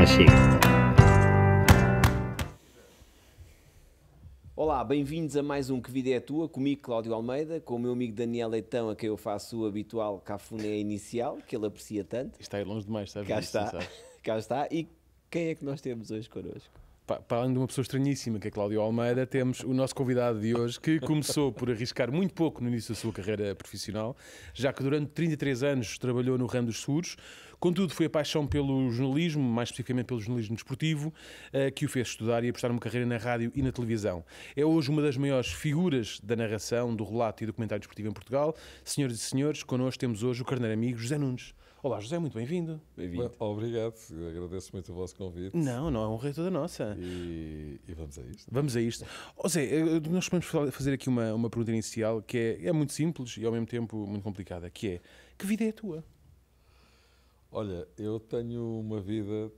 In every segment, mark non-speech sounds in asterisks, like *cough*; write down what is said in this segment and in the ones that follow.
Takahashi. Olá, bem-vindos a mais um Que Vida é Tua, comigo Cláudio Almeida, com o meu amigo Daniel Leitão, a quem eu faço o habitual cafuné inicial, que ele aprecia tanto. Está aí é longe demais, sabe? Cá isso, está, *laughs* cá está. E quem é que nós temos hoje connosco? para além de uma pessoa estranhíssima, que é Cláudio Almeida, temos o nosso convidado de hoje, que começou por arriscar muito pouco no início da sua carreira profissional, já que durante 33 anos trabalhou no ramo dos seguros, Contudo, foi a paixão pelo jornalismo, mais especificamente pelo jornalismo desportivo, eh, que o fez estudar e apostar uma carreira na rádio e na televisão. É hoje uma das maiores figuras da narração, do relato e do comentário desportivo em Portugal. Senhoras e senhores, connosco temos hoje o carneiro amigo José Nunes. Olá, José, muito bem-vindo. Bem-vindo. Obrigado, agradeço muito o vosso convite. Não, não é um rei toda nossa. E, e, vamos a isto. Vamos a isto. Ou seja, eh, nós podemos fazer aqui uma, uma pergunta inicial que é, é muito simples e ao mesmo tempo muito complicada, que é, que vida é a tua? Olha, eu tenho uma vida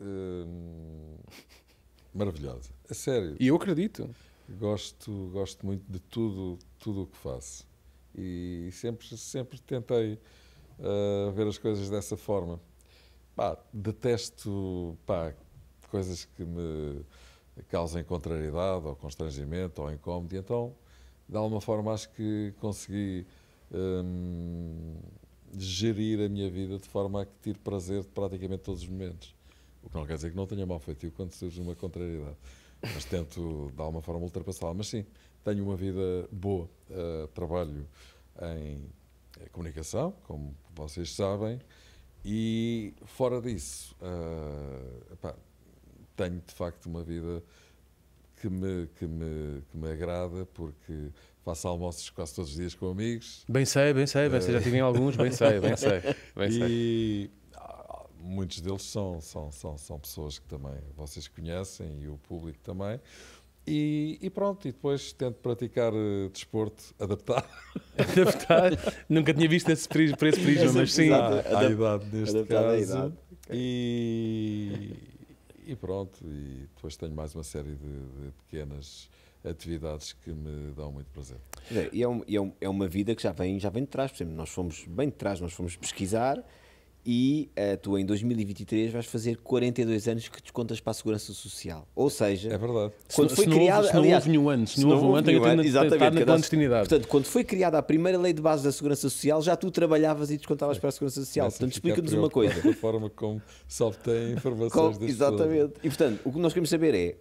hum, maravilhosa. A sério. E eu acredito. Gosto, gosto muito de tudo, tudo o que faço. E sempre, sempre tentei uh, ver as coisas dessa forma. Pá, detesto pá, coisas que me causem contrariedade ou constrangimento ou incómodo. E então, de alguma forma, acho que consegui. Hum, gerir a minha vida de forma a que tire prazer de praticamente todos os momentos. O que não quer dizer que não tenha mal feito quando surge uma contrariedade. Mas tento, de alguma forma, ultrapassá-la. Mas sim, tenho uma vida boa. Uh, trabalho em eh, comunicação, como vocês sabem, e fora disso, uh, tenho de facto uma vida que me, que me, que me agrada, porque Faço almoços quase todos os dias com amigos. Bem sei, bem sei, bem sei. Já tive em eh, alguns, bem sei, bem sei. Bem *laughs* sei. e muitos deles são, são, são, são pessoas que também vocês conhecem e o público também. E, e, pronto, e depois tento praticar uh, desporto, adaptar. *laughs* adaptar? Nunca tinha visto esse, por esse prisma, mas sim. À, à idade, neste adaptar caso. Idade. E, e, pronto, e depois tenho mais uma série de, de pequenas atividades que me dão muito prazer. É, e é, um, é, um, é, uma vida que já vem, já vem de trás, por exemplo, nós fomos bem de trás, nós fomos pesquisar e uh, tu em 2023 vais fazer 42 anos que descontas para a Segurança Social. Ou seja, é verdade. quando se foi criada, se aliás, não houve nenhum ano, se não houve um ano, tem que estar na clandestinidade. Portanto, quando foi criada a primeira lei de base da Segurança Social, já tu trabalhavas e descontavas é. para a Segurança Social. portanto, explica-nos uma coisa. Da forma como se obtém informações como, Exatamente. E portanto, o que nós queremos saber é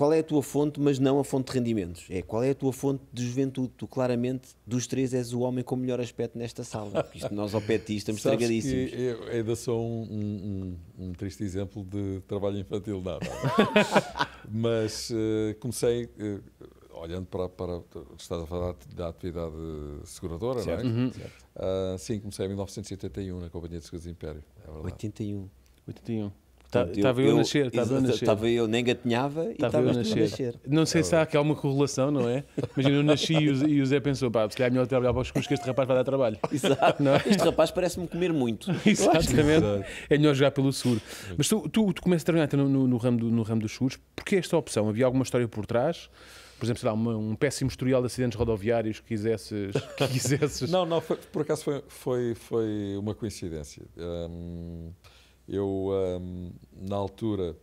qual é a tua fonte, mas não a fonte de rendimentos. É qual é a tua fonte de juventude. Tu, claramente, dos três, és o homem com o melhor aspecto nesta sala. Isto, nós, ao pé estamos estragadíssimos. Eu ainda sou um, um, um, triste exemplo de trabalho infantil, nada. *laughs* mas uh, comecei. Uh, olhando para, para estás a falar da atividade seguradora, certo. não é? Uhum. Certo. Uh, sim, comecei em 1981 na Companhia de Seguros Império. É 81. 81. Tá- estava eu, a nascer. Estava eu, nascer. estava eu nem gatinhava e estava a nascer. nascer. Não sei se há aqui alguma correlação, não é? Imagina, eu nasci e o, e o Zé pensou, pá, se calhar é melhor trabalhar para os cus que este rapaz vai dar trabalho. *laughs* Exato. Não é? Este rapaz parece-me comer muito. *laughs* Exatamente. É melhor jogar pelo seguro. Mas tu, tu, tu começas a trabalhar no, então no, no, ramo do, no ramo dos seguros. Porquê esta opção? Havia alguma história por trás? por exemplo, sei lá, um, um péssimo historial de acidentes rodoviários que quisesses. *laughs* Que quisesses... não, não, foi, por acaso foi, foi, foi uma coincidência. Um, eu, um, na altura,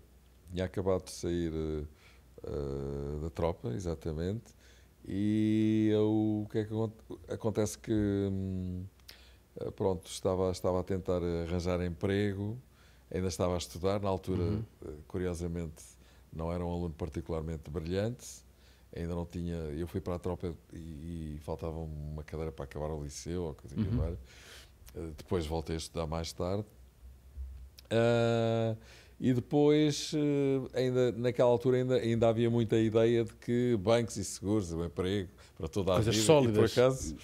tinha acabado de sair uh, da tropa, exatamente, e eu, o que é que acontece que um, ah, pronto, estava, estava a tentar arranjar emprego, ainda estava a estudar, na altura, uhum. Ah, curiosamente, não era um aluno particularmente brilhante, ainda não tinha, eu fui para a tropa e, e faltava uma cadeira para acabar o liceu, ou coisa uhum. que Depois voltei a estudar mais tarde Uh, e depois, eh, ainda, naquela altura, ainda, ainda havia muita ideia de que bancos e seguros, o emprego para toda a Coisas vida. E por acaso,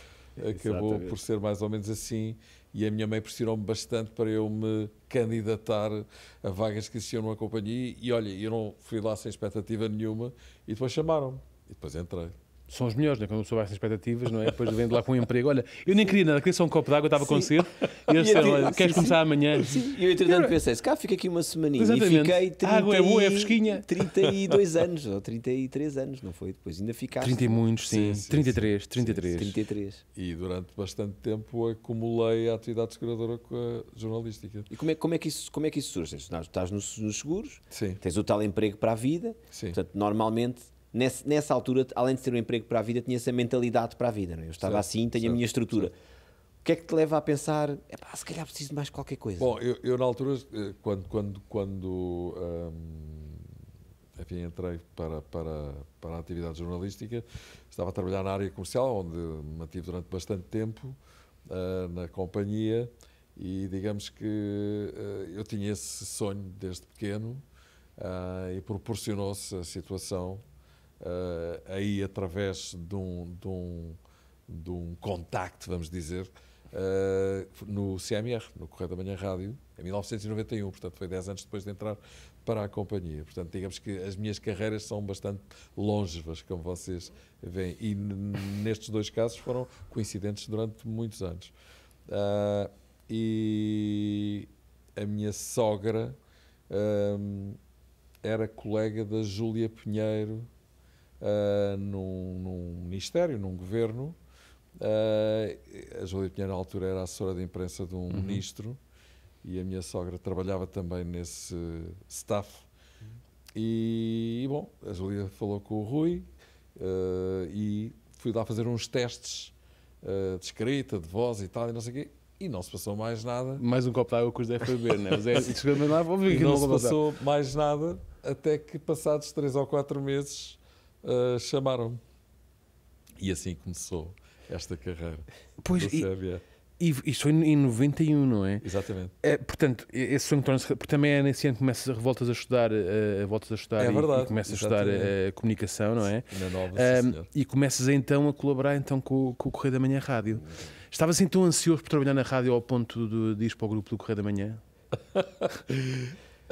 acabou por ser mais ou menos assim. E a minha mãe pressionou-me bastante para eu me candidatar a vagas que existiam numa companhia. E olha, eu não fui lá sem expectativa nenhuma. E depois chamaram-me. E depois entrei são os melhores, né? quando uma pessoa baixa expectativas, não é? Depois vem de lá com um emprego. Olha, eu nem queria nada, queria só um copo de água, estava com cedo. *laughs* E eles disseram, queres sim, começar sim. amanhã? Sim, E eu entretanto pensei, se cá fica aqui uma semaninha Exatamente. e fiquei 30 água é boa, é fresquinha. 32 anos, ou 33 anos, não foi? Depois ainda ficaste. 30 e muitos, sim. sim 33, 33. 33. E durante bastante tempo acumulei a atividade seguradora com a jornalística. E como é, como é, que, isso, como é que isso surge? Estás nos, nos seguros, sim. tens o tal emprego para a vida, sim. portanto, normalmente nesse, nessa altura, além de ter um emprego para a vida, tinha essa mentalidade para a vida. Não é? Eu estava certo, assim, tenho certo, a minha estrutura. Certo. O que é que te leva a pensar, epá, se calhar preciso de mais qualquer coisa? Bom, eu, eu na altura, eh, quando, quando, quando hum, enfim, entrei para, para, para a atividade jornalística, estava a trabalhar na área comercial, onde mantive durante bastante tempo, uh, na companhia, e digamos que uh, eu tinha esse sonho desde pequeno, uh, e proporcionou-se a situação uh, aí através de um, de, um, de um contacto, vamos dizer, uh, no CMR, no Correio da Manhã Rádio, em 1991, portanto foi 10 anos depois de entrar para a companhia. Portanto, digamos que as minhas carreiras são bastante longevas, como vocês veem, e nestes dois casos foram coincidentes durante muitos anos. Uh, e a minha sogra um, ehm, era colega da Júlia Pinheiro, ah, num, num, ministério, num governo. Uh, a Júlia Pinheiro, na altura, era assessora de imprensa de um uhum. ministro e a minha sogra trabalhava também nesse staff. Uhum. E, e, bom, a Júlia falou com o Rui uh, e fui lá fazer uns testes uh, de escrita, de voz e tal, e não sei o quê. E não se passou mais nada. Mais um copo de água que os deve beber, né? Mas *laughs* é, não, não se passou mais nada até que, passados três ou quatro meses, uh, chamaram-me. E assim começou esta carreira pois, do CBA. E, e foi em 91, não é? Exatamente. É, portanto, esse sonho torna-se. Porque também é nesse ano que começas, revoltas a estudar, uh, voltas a estudar é e, verdade, e começas exatamente. a estudar a comunicação, não é? Na nova, um, e começas então a colaborar então com, com o Correio da Manhã Rádio. Estavas assim tão ansioso por trabalhar na rádio ao ponto de, de ir para o grupo do Correio da Manhã? *laughs*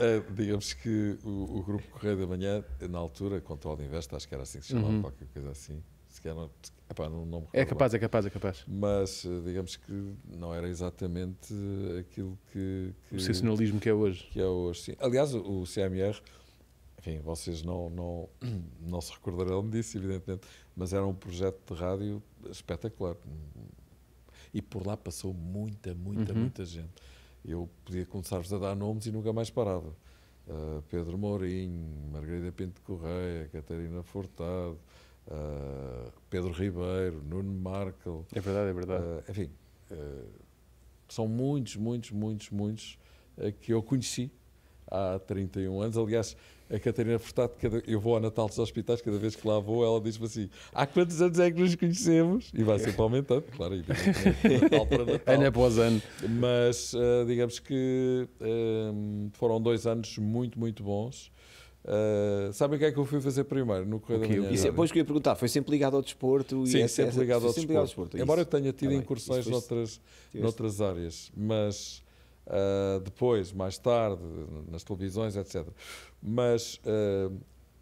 Uh, digamos que o, o, Grupo Correio da Manhã, na altura, Control Invest, acho que era assim que se chamava, uhum. qualquer coisa assim. Se não, epá, não, não é capaz, bem. é capaz, é capaz. Mas eh, digamos que não era exatamente aquilo que. que o sensacionalismo que é hoje. Que é hoje, sim. Aliás, o, o CMR, enfim, vocês não, não, *clears throat* não se recordarão disso, evidentemente, mas era um projeto de rádio espetacular. E por lá passou muita, muita, uhum. muita gente eu podia começar-vos a dar nomes e nunca mais parava. Uh, Pedro Mourinho, Margarida Pinto Correia, Catarina Furtado, uh, Pedro Ribeiro, Nuno Markel. É verdade, é verdade. Uh, enfim, são muitos, muitos, muitos, muitos que eu conheci há 31 anos. Aliás, a Catarina Furtado, cada, eu vou ao Natal dos Hospitais, cada vez que lá vou, ela diz-me assim: há quantos anos é que nos conhecemos? E vai sempre aumentando, claro, e, é, é Natal para Natal. Ano é, após ano. Mas uh, digamos que um, ehm, foram dois anos muito, muito bons. Uh, sabem o que é que eu fui fazer primeiro no Correio okay, da Manhã? depois que eu ia perguntar, foi sempre ligado ao desporto? Sim, sempre, ligado, ao sempre desporto. ligado ao desporto. Embora isso. eu tenha tido ah, incursões noutras, noutras áreas, mas uh, depois, mais tarde, nas televisões, etc. Mas uh,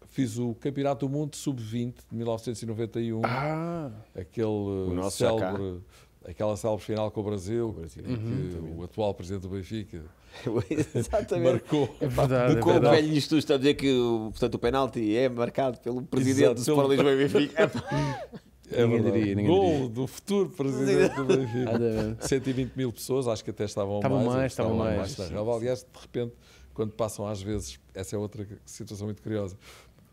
fiz o Campeonato do Mundo Sub-20 de 1991, ah, aquele célebre aquela célebre final com o Brasil, com o Brasil. Uhum. que o atual presidente do Benfica *laughs* marcou. É verdade, é o velho isto está a dizer que portanto, o penalti é marcado pelo presidente Exato, do Sport pelo... Lisboa e *laughs* Benfica. *laughs* É ninguém verdade. diria. Ninguém Gol diria. do futuro presidente do Benfica. 120 *laughs* mil pessoas, acho que até estavam, estavam mais. mais estavam mais, estavam mais Aliás, de repente, quando passam às vezes, essa é outra situação muito curiosa,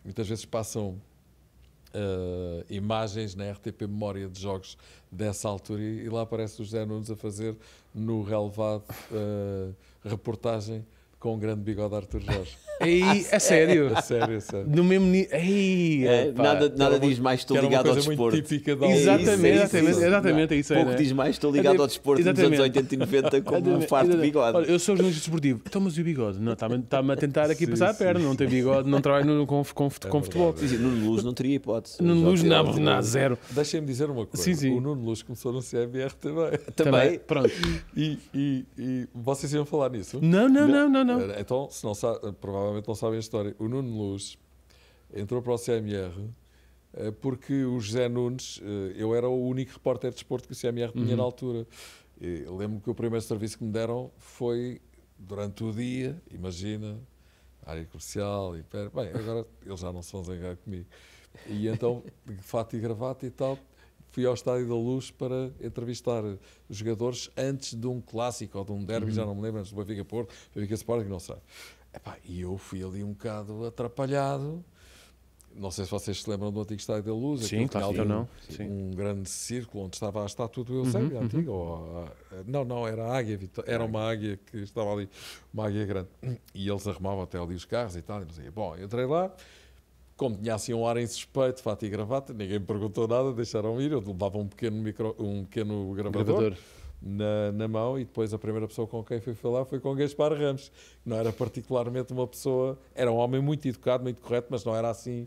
muitas vezes passam Uh, imagens na RTP Memória de Jogos dessa altura e, e, lá aparece o José Nunes a fazer no relevado uh, reportagem com o grande bigode Arthur Jorge. Ei, ah, é sério. É sério, sério. No mesmo nível. É, nada nada diz mais estou ligado ao desporto. Exatamente, exatamente, é exatamente é isso aí. É pouco diz mais estou ligado ao desporto nos anos 80 e 90 com um farto de bigode. Olha, eu sou jornalista desportivo. Então, mas e o bigode? Está-me a tentar aqui passar a perna. Não tem bigode, não trabalho com, com, com é futebol. Nuno Luz não teria hipótese. Nuno Luz, não, não, zero. Deixem-me dizer uma coisa. Sim, sim. O Nuno Luz começou no CMR também. Também? Pronto. E, e, e vocês iam falar nisso? Não, não, não, não. não. Então, se não sabe, provavelmente provavelmente não sabem a história. O Nuno Luz entrou para o CMR eh, porque o José Nunes, eh, eu era o único repórter de esporte que o CMR tinha uhum. na altura. Lembro-me que o primeiro serviço que me deram foi durante o dia, imagina, área comercial, e bem, agora eles já não são zangados comigo. E então, de fato e gravata e tal, fui ao Estádio da Luz para entrevistar os jogadores antes de um clássico ou de um derby, uhum. já não me lembro, antes do Benfica Porto, Benfica Sporting, não sei. Epá, e eu fui ali um bocado atrapalhado. Não sei se vocês se lembram do antigo Estádio da Luz. Sim, claro que um, não. Sim. Um grande círculo onde estava a estátua do Eusébio, uhum, uhum. antiga. Uhum. não, não, era a águia, era uma águia que estava ali, uma águia grande. E eles arrumavam até ali os carros e tal. E dizia, bom, entrei lá, como tinha assim um ar insuspeito, fato e gravata, ninguém me perguntou nada, deixaram ir. Eu levava um pequeno, micro, um pequeno gravador. gravador na, na mão e depois a primeira pessoa com quem fui falar foi com Gaspar Ramos, que não era particularmente uma pessoa, era um homem muito educado, muito correto, mas não era assim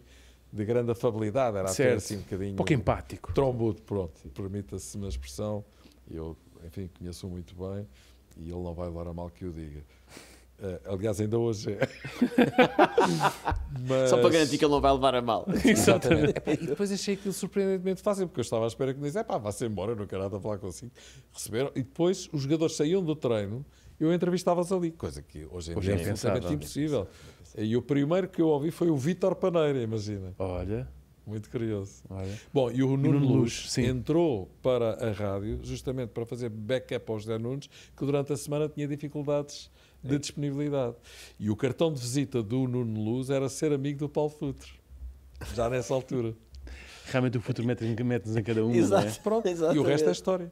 de grande afabilidade, era assim certo. até assim um bocadinho... Pouco empático. Trombudo, pronto, permita-se uma expressão, eu, enfim, conheço muito bem e ele não vai levar a mal que o diga. Uh, aliás, ainda hoje é. *laughs* Mas... Só para garantir que ele não vai levar a mal. *laughs* Exatamente. *laughs* e depois achei aquilo surpreendentemente fácil, porque eu estava à espera que me dissesse: pá, vá-se embora, não quero nada a falar consigo. Receberam, e depois os jogadores saíam do treino eu entrevistava-os ali, coisa que hoje em hoje dia é, é absolutamente né? impossível. e o primeiro que eu ouvi foi o Vítor Paneira, imagina. Olha. Muito curioso. Olha. Bom, e o Nuno, Nuno Luz, Luz entrou para a rádio justamente para fazer backup aos Zé Nunes, que durante a semana tinha dificuldades de é. disponibilidade. E o cartão de visita do Nuno Luz era ser amigo do Paulo Futre, já nessa altura. Realmente o futuro mete-nos mete em cada um, Exato, não é? Pronto, Exatamente. e o resto é história.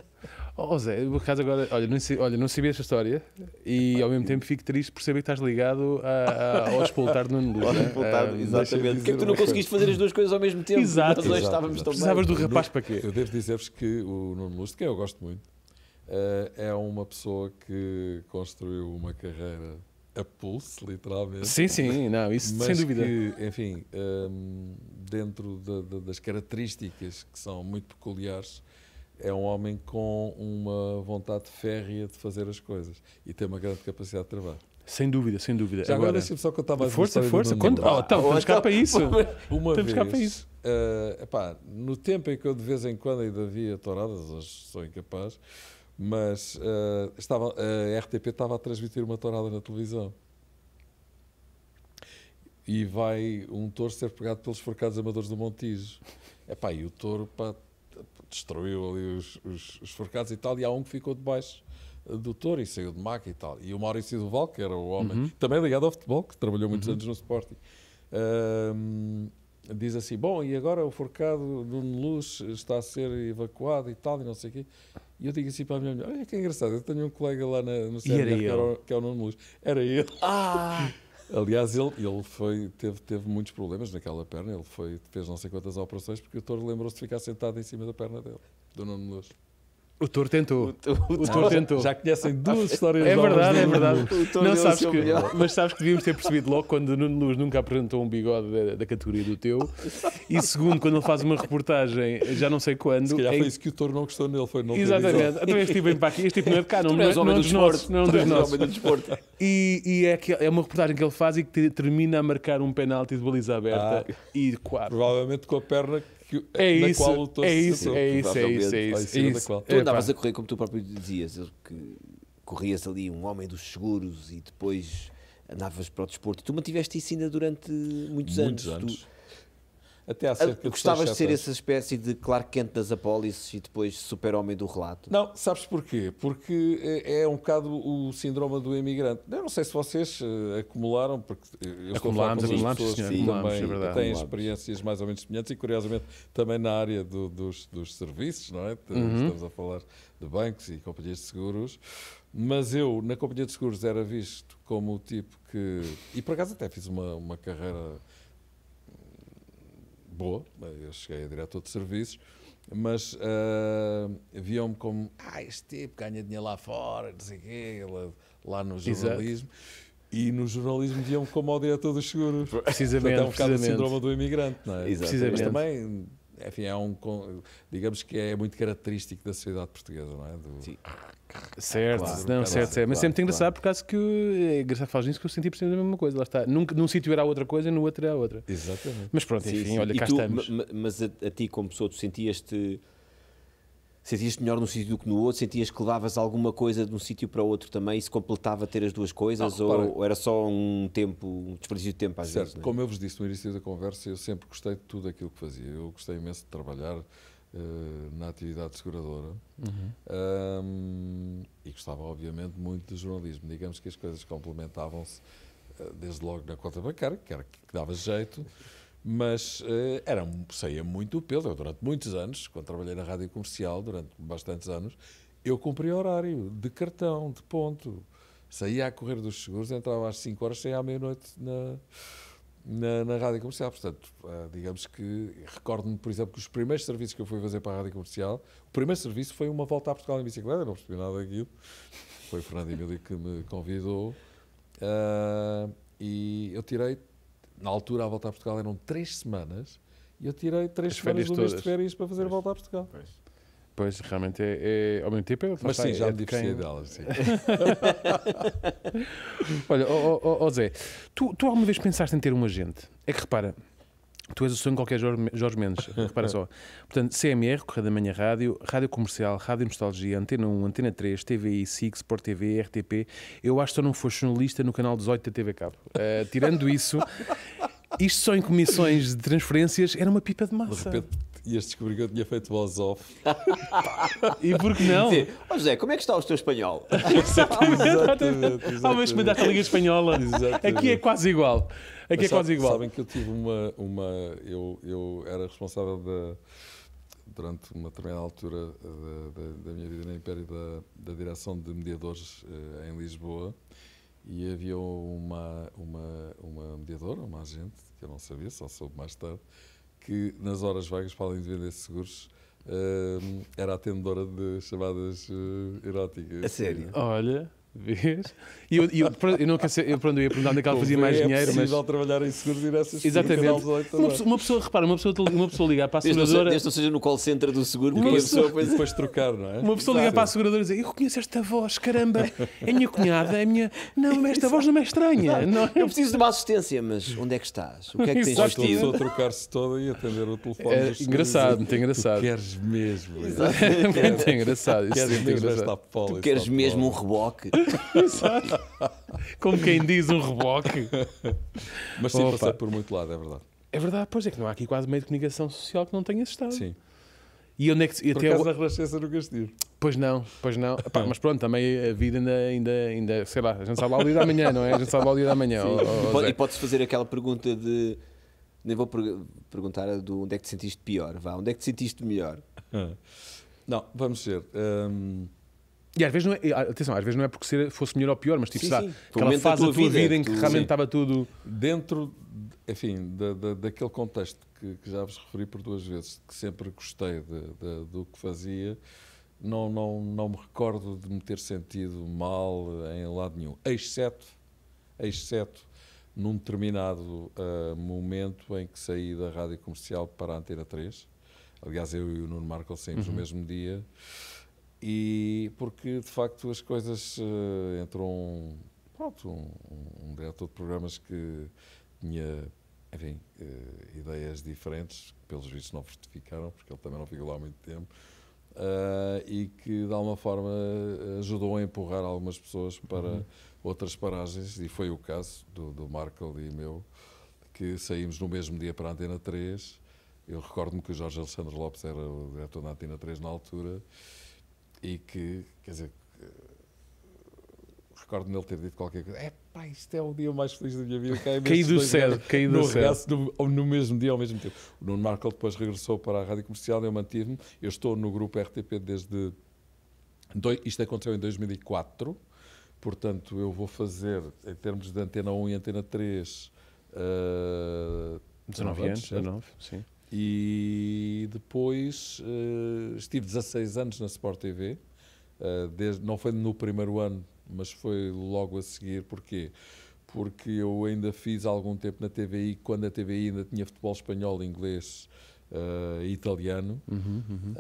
Oh Zé, por acaso agora, olha não, olha, não sabia esta história e ao mesmo tempo fico triste por saber que estás ligado a, a, ao Nuno Luz. Né? Ah, exatamente. Porque é que tu não conseguiste fazer as duas coisas ao mesmo tempo? Exato. Nós exato, estávamos exato. Precisavas do rapaz para quê? Eu devo dizer-vos que o Nuno Luz, de quem eu gosto muito, eh, é uma pessoa que construiu uma carreira a pulso, literalmente. Sim, sim, *laughs* não, isso sem dúvida. Que, enfim, um, ehm, dentro de, de, das características que são muito peculiares, é um homem com uma vontade férrea de fazer as coisas e tem uma grande capacidade de trabalho. Sem dúvida, sem dúvida. Já agora, agora deixa-me só contar mais Força, força. Quando... Oh, então, temos cá para isso. *laughs* Uma temos vez, para isso. Uh, epá, no tempo em que eu de vez em quando ainda via touradas, hoje sou incapaz, mas uh, estava, eh, a RTP estava a transmitir uma tourada na televisão. E vai um touro ser pegado pelos forcados amadores do Montijo. Epá, e o touro pá, destruiu ali os, os, os forcados e tal, e há um que ficou debaixo eh, do Touro e saiu de Maca e tal. E o Maurício Duval, que era o homem, uhum. também ligado ao futebol, que trabalhou muitos uhum. anos no Sporting, diz assim: Bom, e agora o forcado do Luz está a ser evacuado e tal, e não sei o quê. E eu digo assim para a minha mulher: Olha que engraçado, eu tenho um colega lá na, no CNR que, que é o Nuno Luz. Era ele. Ah! *laughs* Aliás, ele, ele foi, teve, teve muitos problemas naquela perna, ele foi, fez não sei quantas operações, porque o touro lembrou-se de ficar sentado em cima da perna dele, do Nuno Luz. O Tour tentou. O, o, o Tour tentou. Já conhecem duas é histórias É verdade, é verdade. Não sabes que, mas sabes que devíamos ter percebido logo quando Nuno Luz nunca apresentou um bigode da, da categoria do teu. E segundo, quando ele faz uma reportagem, já não sei quando. Se calhar em... foi isso que o Tour não gostou nele, foi não Exatamente. Então este tipo vem para aqui, este tipo não é de cá, não, não, não, é dos nossos, não é dos nossos. E, e é, que, é uma reportagem que ele faz e que termina a marcar um penalti de baliza aberta ah, e quatro. Provavelmente com a perna que, eh, é, é isso, qual o teu é isso, é isso, é isso, é isso, é isso. Tu andavas a correr, como tu próprio dizias, que corrias ali um homem dos seguros e depois andavas para o desporto. Tu mantiveste isso ainda durante muitos, muitos anos. anos. Tu, até à ah, cerca Gostavas de, ser essa espécie de Clark Kent das Apólices e depois super-homem do relato? Não, sabes porquê? Porque eh, é um bocado o síndrome do imigrante. Eu não sei se vocês eh, acumularam, porque eh, eu acumulámos, estou a falar com pessoas senhor, também é verdade, têm experiências mais ou menos semelhantes e, curiosamente, também na área do, dos, dos serviços, não é? Uhum. Estamos a falar de bancos e companhias de seguros. Mas eu, na companhia de seguros, era visto como o tipo que... E, por acaso, até fiz uma, uma carreira boa, eu cheguei a diretor de serviços, mas uh, viam-me como, ah, este tipo ganha dinheiro lá fora, não sei o quê, lá, no jornalismo. Exato. E no jornalismo viam-me como ao diretor dos seguros. Precisamente. Portanto, é um bocado o síndrome do imigrante, não é? Exatamente. Mas também enfim, é um, digamos que é muito característico da sociedade portuguesa, não é? Do... Sim. Ah, certo, claro, não, certo, certo. Mas claro, sempre claro. engraçado por causa que, eh, é engraçado faz isso que eu senti por cima da mesma coisa, lá está. Num, num sítio era outra coisa, e no outro era outra. Exatamente. Mas pronto, enfim, sim, olha, e cá tu, estamos. Mas a, a, ti, como pessoa, tu sentias-te sentias-te melhor num sítio do que no outro? Sentias que levavas alguma coisa de um sítio para outro também? e se completava ter as duas coisas? Não, ou, ou, era só um tempo, um desperdício de tempo às certo, vezes? É? Como eu vos disse no início da conversa, eu sempre gostei de tudo aquilo que fazia. Eu gostei imenso de trabalhar uh, na atividade seguradora uhum. um, e gostava, obviamente, muito de jornalismo. Digamos que as coisas complementavam-se uh, desde logo na conta bancária, que, era, que dava jeito mas uh, era saía muito peso. Eu, durante muitos anos, quando trabalhei na rádio comercial, durante bastantes anos, eu cumpria horário de cartão, de ponto. Saía a correr dos seguros, entrava às 5 horas, saía à meia-noite na, na, na, rádio comercial. Portanto, eh, digamos que. Recordo-me, por exemplo, que os primeiros serviços que eu fui fazer para a rádio comercial, o primeiro serviço foi uma volta a Portugal em bicicleta, não percebi nada daquilo. Foi o Fernando Emílio que me convidou. Uh, e eu tirei na altura, a volta a Portugal eram três semanas e eu tirei três As semanas do mês de férias para fazer pois. a volta a Portugal. Pois. Pois, realmente é, é ao mesmo tempo. É, Mas sim, já é me quem... dela. *laughs* Olha, oh, oh, oh, Zé, tu, tu alguma vez pensaste em ter um agente? É que repara, Tu és o sonho de qualquer Jorge Mendes, repara só. *laughs* Portanto, CMR, Correio da Manhã Rádio, Rádio Comercial, Rádio Nostalgia, Antena 1, Antena 3, TVI, Six, Sport TV, RTP. Eu acho que só não foste jornalista no canal 18 da TV Cabo. Uh, tirando isso, *laughs* isto só em comissões de transferências era uma pipa de massa. De repente, ias descobrir que eu tinha feito voz off. *laughs* e por que não? Dizer, oh José, como é que está o teu espanhol? *laughs* exatamente, exatamente, exatamente. a Liga Espanhola. Exatamente. Aqui é quase igual. Aqui é mas é sabe, quase igual. Sabem que eu tive uma. uma eu, eu era responsável da durante uma determinada altura da, da, da, minha vida na Império da, da direção de mediadores eh, em Lisboa e havia uma, uma, uma mediadora, uma agente, que eu não sabia, só soube mais tarde, que nas horas vagas, para além de vender seguros, uh, era atendedora de chamadas uh, eróticas. A sério? Olha. Vês? E eu, eu, eu, não quero ser, eu, pronto, eu ia perguntar onde é que ela fazia mais é dinheiro. É possível mas... trabalhar em seguros e nessas Exatamente. Uma é? pessoa, uma pessoa, repara, uma pessoa, uma pessoa ligar para a seguradora. Desde ou seja no call center do seguro, porque é pessoa, pessoa, depois, depois trocar, não é? Uma pessoa ligar para a seguradora e dizer: Eu conheço esta voz, caramba, é a minha cunhada, é a minha. Não, mas esta voz não é estranha. Não. É? Eu preciso de uma assistência, mas onde é que estás? O que é que tens vestido? a trocar-se toda e atender o telefone. É engraçado, muito engraçado. queres mesmo. Muito engraçado. Queres mesmo Tu queres mesmo um reboque. *laughs* Exato. Como quem diz, um reboque. Mas sim, passar por muito lado, é verdade. É verdade, pois é que não há aqui quase meio de comunicação social que não tenha estado. Sim. E onde é que, e até por causa a Renascença nunca estive. Pois não, pois não. Epá, mas pronto, também a vida ainda, ainda, ainda, sei lá, a gente sabe lá o dia da manhã, não é? A gente sabe lá o dia da manhã. Ou, ou, e pode-se pode fazer aquela pergunta de. Nem vou per perguntar a do onde é que te sentiste pior, vá, onde é que te sentiste melhor? Ah. Não, vamos ver. Hum, e às vezes não é, ah, atenção, às vezes não é porque ser, fosse melhor ou pior, mas tipo, sim, sim. aquela fase da tua vida, vida em que realmente estava tudo. Dentro, enfim, da, da, daquele contexto que, que, já vos referi por duas vezes, que sempre gostei de, de, do que fazia, não, não, não me recordo de me ter sentido mal em lado nenhum, exceto, exceto num determinado uh, momento em que saí da rádio comercial para a Antena 3. Aliás, eu e o Nuno Marco saímos uhum. no mesmo dia. E porque, de facto, as coisas uh, entrou um, pronto, um, um, um diretor de programas que tinha, enfim, uh, ideias diferentes, que pelos vistos não fortificaram porque ele também não ficou lá há muito tempo, uh, e que, de alguma forma, ajudou a empurrar algumas pessoas para uhum. outras paragens, e foi o caso do, do Markle e meu, que saímos no mesmo dia para a Antena 3. Eu recordo-me que o Jorge Alessandro Lopes era o diretor da Antena 3 na altura, e que, quer dizer, eh, recordo-me ele ter dito qualquer coisa. É pá, isto é o dia mais feliz da minha vida. É caí, do céu, caí do céu. No, mesmo dia, ao mesmo tempo. O Nuno Markel depois regressou para a Rádio Comercial, eu mantive-me. Eu estou no grupo RTP desde... isto aconteceu em 2004, portanto eu vou fazer, em termos de antena 1 e antena 3... Uh, 19 anos, 19, sim. E depois uh, estive 16 anos na Sport TV, uh, eh, desde, não foi no primeiro ano, mas foi logo a seguir, porquê? Porque eu ainda fiz algum tempo na TVI, quando a TVI ainda tinha futebol espanhol, inglês uh, e italiano, uhum, uhum.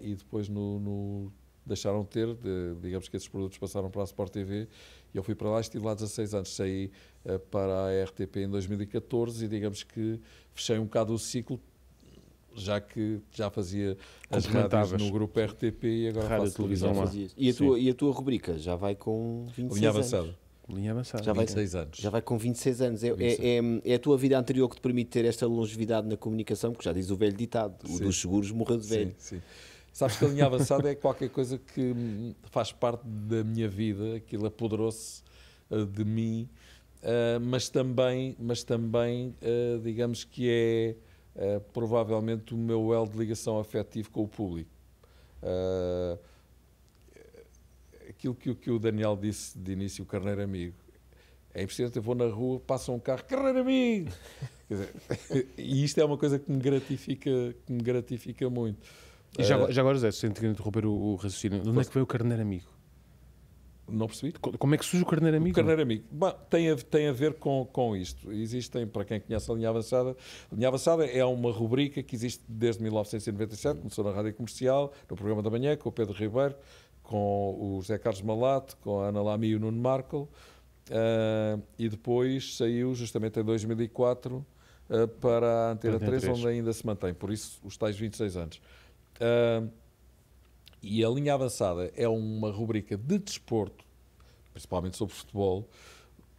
e depois no, no deixaram de ter, de, digamos que esses produtos passaram para a Sport TV eu fui para lá, estive lá 16 anos, saí eh, para a RTP em 2014 e digamos que fechei um bocado o ciclo, já que já fazia as rádios no grupo RTP e agora Rádio faço televisão. lá. E a, tua, e a tua rubrica já vai com 26 Linha avançada. anos. Linha avançada. Já 26 anos. Já vai com 26 anos. É, 26. É, é, é, a tua vida anterior que te permite ter esta longevidade na comunicação, porque já diz o velho ditado, sim. o dos seguros morreu de velho. Sim, sim. Sabes que a linha avançada é qualquer coisa que faz parte da minha vida, aquilo apoderou-se eh, de mim, eh, mas também, mas também eh, digamos que é provavelmente o meu elo de ligação afetivo com o público. aquilo que, que o Daniel disse de início, o carneiro amigo, é impressionante, eu vou na rua, passa um carro, carreira amigo! Quer dizer, *laughs* e isto é uma coisa que me gratifica, que me gratifica muito. E já, eh, já agora, Zé, sem te interromper o, o raciocínio, de onde é que veio o carneiro amigo? Não percebi. Como é que surge o carneiro amigo? O carneiro amigo. Bom, tem, a, tem a ver com, com isto. Existem, para quem conhece a linha avançada, a linha avançada é uma rubrica que existe desde 1997, começou na Rádio Comercial, no programa da manhã, com o Pedro Ribeiro, com o José Carlos Malato, com a Ana Lami e o Nuno Markel. uh, e depois saiu justamente em 2004 uh, eh, para a Antena, Antena 3, 3, onde ainda se mantém, por isso os tais 26 anos. Uh, e a linha avançada é uma rubrica de desporto, principalmente sobre futebol,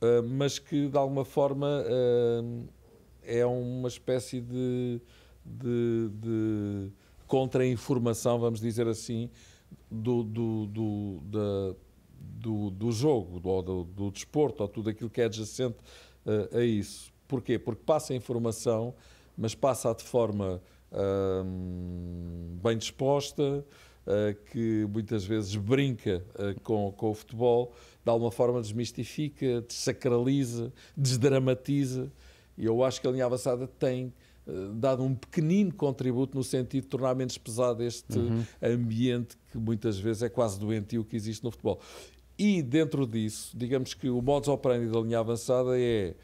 uh, mas que de alguma forma uh, é uma espécie de, de, de contra-informação, vamos dizer assim, do, do, do, da, do, do jogo, do, do, do, desporto, ou tudo aquilo que é adjacente ah, a isso. Porquê? Porque passa a informação, mas passa de forma hum, bem disposta, Uh, que muitas vezes brinca uh, com, com o futebol, de alguma forma desmistifica, desacraliza, desdramatiza. E eu acho que a linha avançada tem uh, dado um pequenino contributo no sentido de tornar menos pesado este uhum. ambiente que muitas vezes é quase doentio que existe no futebol. E dentro disso, digamos que o modus operandi da linha avançada é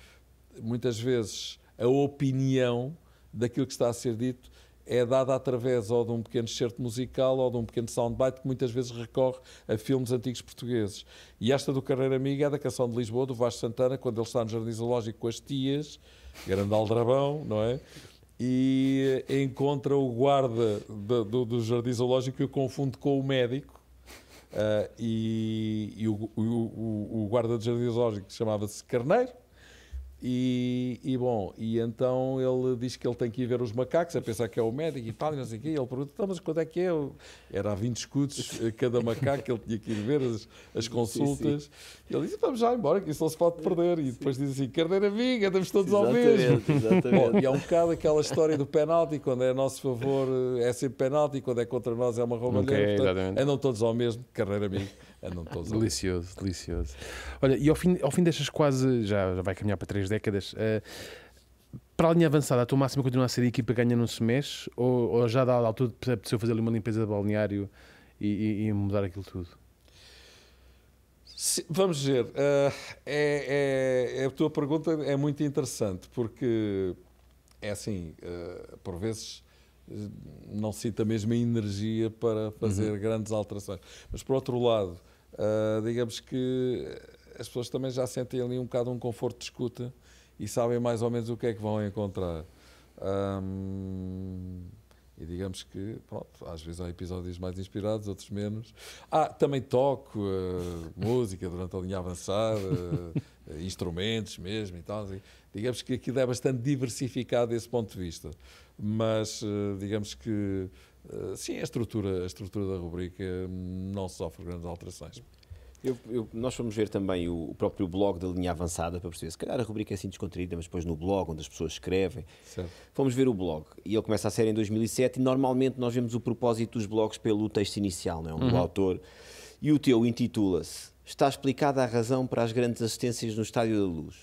muitas vezes a opinião daquilo que está a ser dito é dada através ou de um pequeno excerto musical ou de um pequeno soundbite que muitas vezes recorre a filmes antigos portugueses. E esta do Carreira Amiga é da canção de Lisboa, do Vasco Santana, quando ele está no Jardim Zoológico com as tias, grande aldrabão, não é? E encontra o guarda do, do, do Jardim Zoológico e o confunde com o médico. Uh, e, e o, o, o, o guarda do Jardim Zoológico chamava-se Carneiro e, e, bom, e então ele diz que ele tem que ir ver os macacos, a pensar que é o médico e tal, e não sei o quê. Ele pergunta, então, mas quanto é que é? Era a 20 escudos eh, cada macaco, que ele tinha que ir ver as, as consultas. Sim, sim. Ele diz, vamos já embora, que isso não se pode perder. E depois diz assim, carneira amiga, estamos todos exatamente, ao mesmo. Exatamente. Bom, e é um bocado aquela história do penalti, quando é a nosso favor eh, é sempre penalti, quando é contra nós é uma roubalheira. Okay, portanto, andam todos ao mesmo, carneira amiga. Andam todos Delicioso, ali. delicioso. Olha, e ao fim, ao fim destas quase, já, já vai caminhar para três décadas, uh, para a linha avançada, a tua máxima continua a ser a equipa ganha num semestre Ou, ou já dá a altura de fazer ali uma limpeza de balneário e, e, e mudar aquilo tudo? Se, vamos ver, uh, é, é, a tua pergunta é muito interessante, porque é assim, uh, por vezes não sinto a mesma energia para uhum. fazer uhum. grandes alterações. Mas, por outro lado, uh, digamos que as pessoas também já sentem ali um bocado um conforto de escuta e sabem mais ou menos o que é que vão encontrar. Um, e digamos que, pronto, às vezes há episódios mais inspirados, outros menos. Ah, também toco uh, música durante a linha avançada, uh, instrumentos mesmo e tal. Digamos que aquilo é bastante diversificado desse ponto de vista. Mas, uh, digamos que eh, sim, a estrutura, a estrutura da rubrica não sofre grandes alterações. Eu, eu, nós fomos ver também o, o, próprio blog da linha avançada para perceber. Se calhar a rubrica é assim descontraída, mas depois no blog, onde as pessoas escrevem. Certo. Fomos ver o blog e ele começa a ser em 2007. E normalmente nós vemos o propósito dos blogs pelo texto inicial, não é? Um uhum. do autor. E o teu intitula-se Está explicada a razão para as grandes assistências no Estádio da Luz.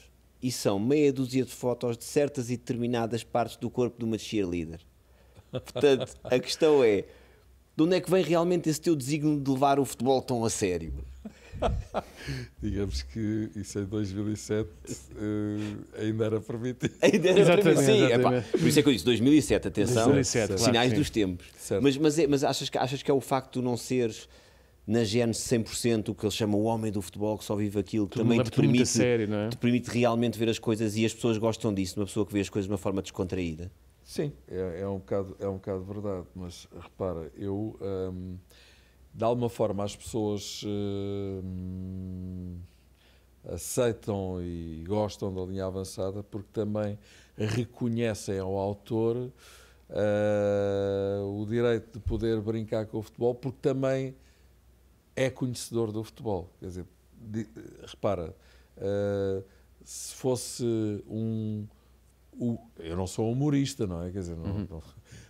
E são meia dúzia de fotos de certas e determinadas partes do corpo de uma cheerleader. Portanto, a questão é: de onde é que vem realmente esse teu desígnio de levar o futebol tão a sério? Digamos que isso em 2007 uh, eh, ainda era permitido. Ainda era exatamente, permitido. Sim, Epá, por isso é que eu disse 2007, atenção, 2007, sinais claro, dos tempos. Mas, mas, é, mas achas, que, achas que é o facto de não seres na gene 100% o que ele chama o homem do futebol que só vive aquilo, que também te permite, sério, é? te permite realmente ver as coisas e as pessoas gostam disso, uma pessoa que vê as coisas de uma forma descontraída? Sim, é, é, um, bocado, é um bocado verdade, mas repara, eu. Hum, de alguma forma as pessoas hum, aceitam e gostam da linha avançada porque também reconhecem ao autor uh, o direito de poder brincar com o futebol porque também é conhecedor do futebol. Quer dizer, de, repara, uh, se fosse um o, eu não sou humorista, não é? Quer dizer, não, uhum. não,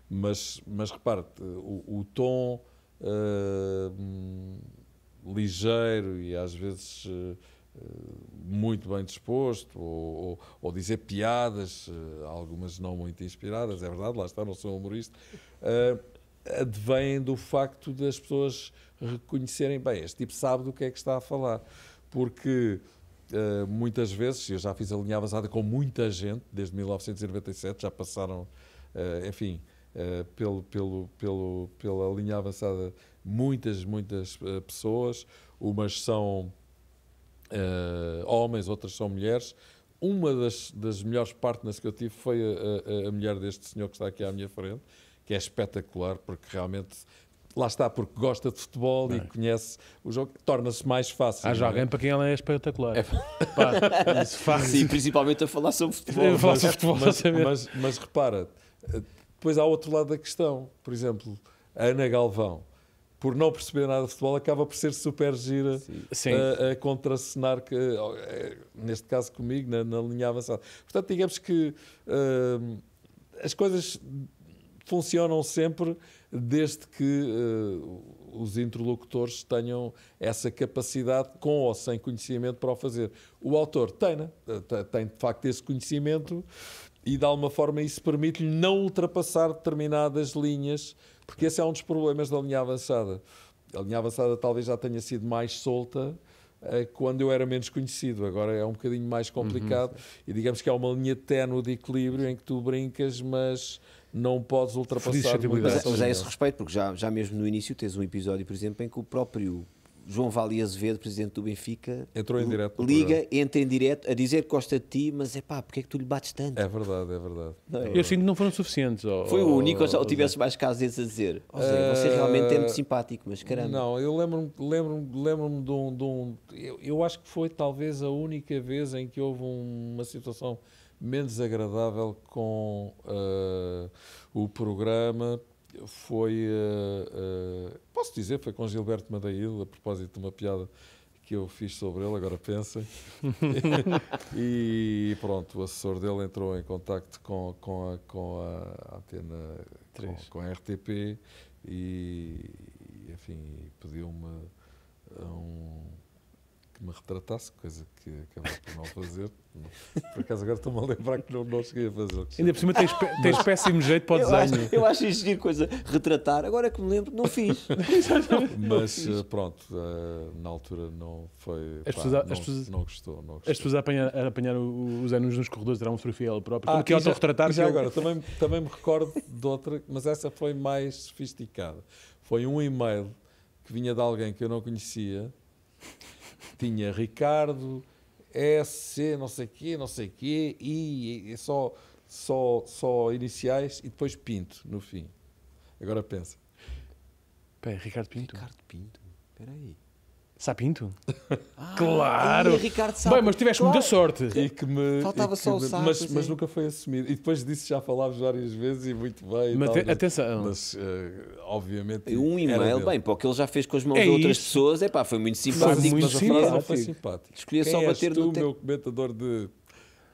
mas, mas repare, o, o tom uh, ligeiro e às vezes uh, muito bem disposto, ou, ou, ou, dizer piadas, eh, algumas não muito inspiradas, é verdade, lá está, não sou humorista, uh, advém do facto das pessoas reconhecerem bem, este tipo sabe do que é que está a falar, porque eh, muitas vezes, eu já fiz a linha avançada com muita gente, desde 1997, já passaram, uh, enfim, uh, pelo, pelo, pelo, pela linha avançada muitas, muitas pessoas, umas são homens, outras são mulheres, uma das, das, melhores partners que eu tive foi a, a, a, mulher deste senhor que está aqui à minha frente, que é espetacular, porque realmente lá está, porque gosta de futebol Bem. e conhece o jogo, torna-se mais fácil. Há é? alguém para quem ela é espetacular. É. Pá, *laughs* isso faz. Sim, principalmente a falar sobre futebol. Falar sobre futebol mas, mas, mas repara, eh, depois há outro lado da questão. Por exemplo, a Ana Galvão por não perceber nada de futebol, acaba por ser super gira Sim. A, eh, a contracenar, que, eh, neste caso comigo, na, na, linha avançada. Portanto, digamos que uh, as coisas funcionam sempre desde que uh, os interlocutores tenham essa capacidade, com ou sem conhecimento, para o fazer. O autor tem, né? Eh, tem de facto esse conhecimento e de alguma forma isso permite-lhe não ultrapassar determinadas linhas, porque esse é um dos problemas da linha avançada. A linha avançada talvez já tenha sido mais solta, eh, quando eu era menos conhecido. Agora é um bocadinho mais uhum. complicado uhum. e digamos que é uma linha ténue de equilíbrio em que tu brincas, mas não podes ultrapassar. Mas, mas é esse respeito, porque já, já mesmo no início tens um episódio, por exemplo, em que o próprio João Vale Azevedo, presidente do Benfica, entrou em direto liga, entra em direto a dizer que gosta de ti, mas é pá, porque é que tu lhe bates tanto? É verdade, é verdade. Não, é? Eu sinto que não foram suficientes. Ou, Foi o único, ou, ou, ou tivesse mais casos desses a dizer. Ou seja, uh, você eh, realmente é muito simpático, mas caramba. Não, eu lembro-me lembro lembro de um. De um eu, eu acho que foi talvez a única vez em que houve uma situação menos agradável com uh, o programa foi, uh, uh, posso dizer, foi com Gilberto Madail, a propósito de uma piada que eu fiz sobre ele, agora pensem. *laughs* e pronto, o assessor dele entrou em contacto com, com, a, com a Antena 3, com, com a RTP e, enfim, pediu-me um me retratasse, coisa que acabei por não fazer. Por acaso agora estou-me a lembrar que não, não cheguei a fazer. Ainda por cima tens, tens péssimo jeito para o desenho. eu acho isso de coisa, retratar, agora que me lembro, não fiz. *laughs* não mas fiz. pronto, eh, na altura não foi. As pá, pessoas, não, pessoas, não gostou, não gostou. As pessoas a apanhar, a apanhar os anos nos corredores era um fotografia ela própria. Ah, que autorretratar. Já, já é agora, também, também me recordo de outra, mas essa foi mais sofisticada. Foi um e-mail que vinha de alguém que eu não conhecia tinha Ricardo, S não sei quê, não sei quê, I, e só, só, só iniciais e depois Pinto no fim. Agora pensa. Pera, Ricardo Pinto? Ricardo Pinto, espera aí. Sapinto? Ah, claro! Ricardo Sapinto. Bem, mas tiveste claro. muita sorte. E que me, Faltava e que só o Sá. Mas, mas, nunca foi assumido. E depois disso já falámos várias vezes e muito bem. Mas, tal, atenção. Mas, uh, obviamente. É um e-mail, bem, para o que ele já fez com as mãos é de outras pessoas, é pá, foi muito simpático. Foi muito simpático. Foi simpático. Escolhia Quem só bater tu, no. Te... meu comentador de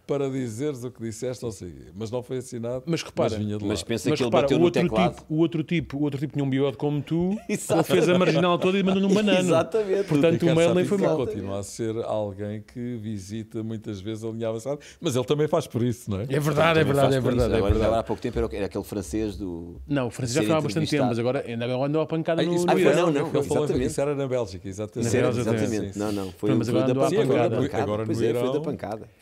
para dizeres o que disseste, não sei Mas não foi assinado. Mas repara, mas, vinha de lá. mas pensa mas que repara, ele bateu o outro teclado. Tipo, o outro tipo, o outro tipo tinha um biode como tu, ele *laughs* fez a marginal toda e mandou num banana. Exatamente. Portanto, o mail nem foi mal. Continua a ser alguém que visita muitas vezes a linha avançada, mas ele também faz por isso, não é? É verdade, é, é verdade, é verdade. É verdade. Agora, há pouco tempo era aquele francês do. Não, o francês já foi há bastante tempo, mas agora ainda andou a pancada ah, no. Ah, não, não. Ele falou isso era na Bélgica, exatamente. Exatamente. Não, não. Foi agora andou a pancada. Agora no Irão.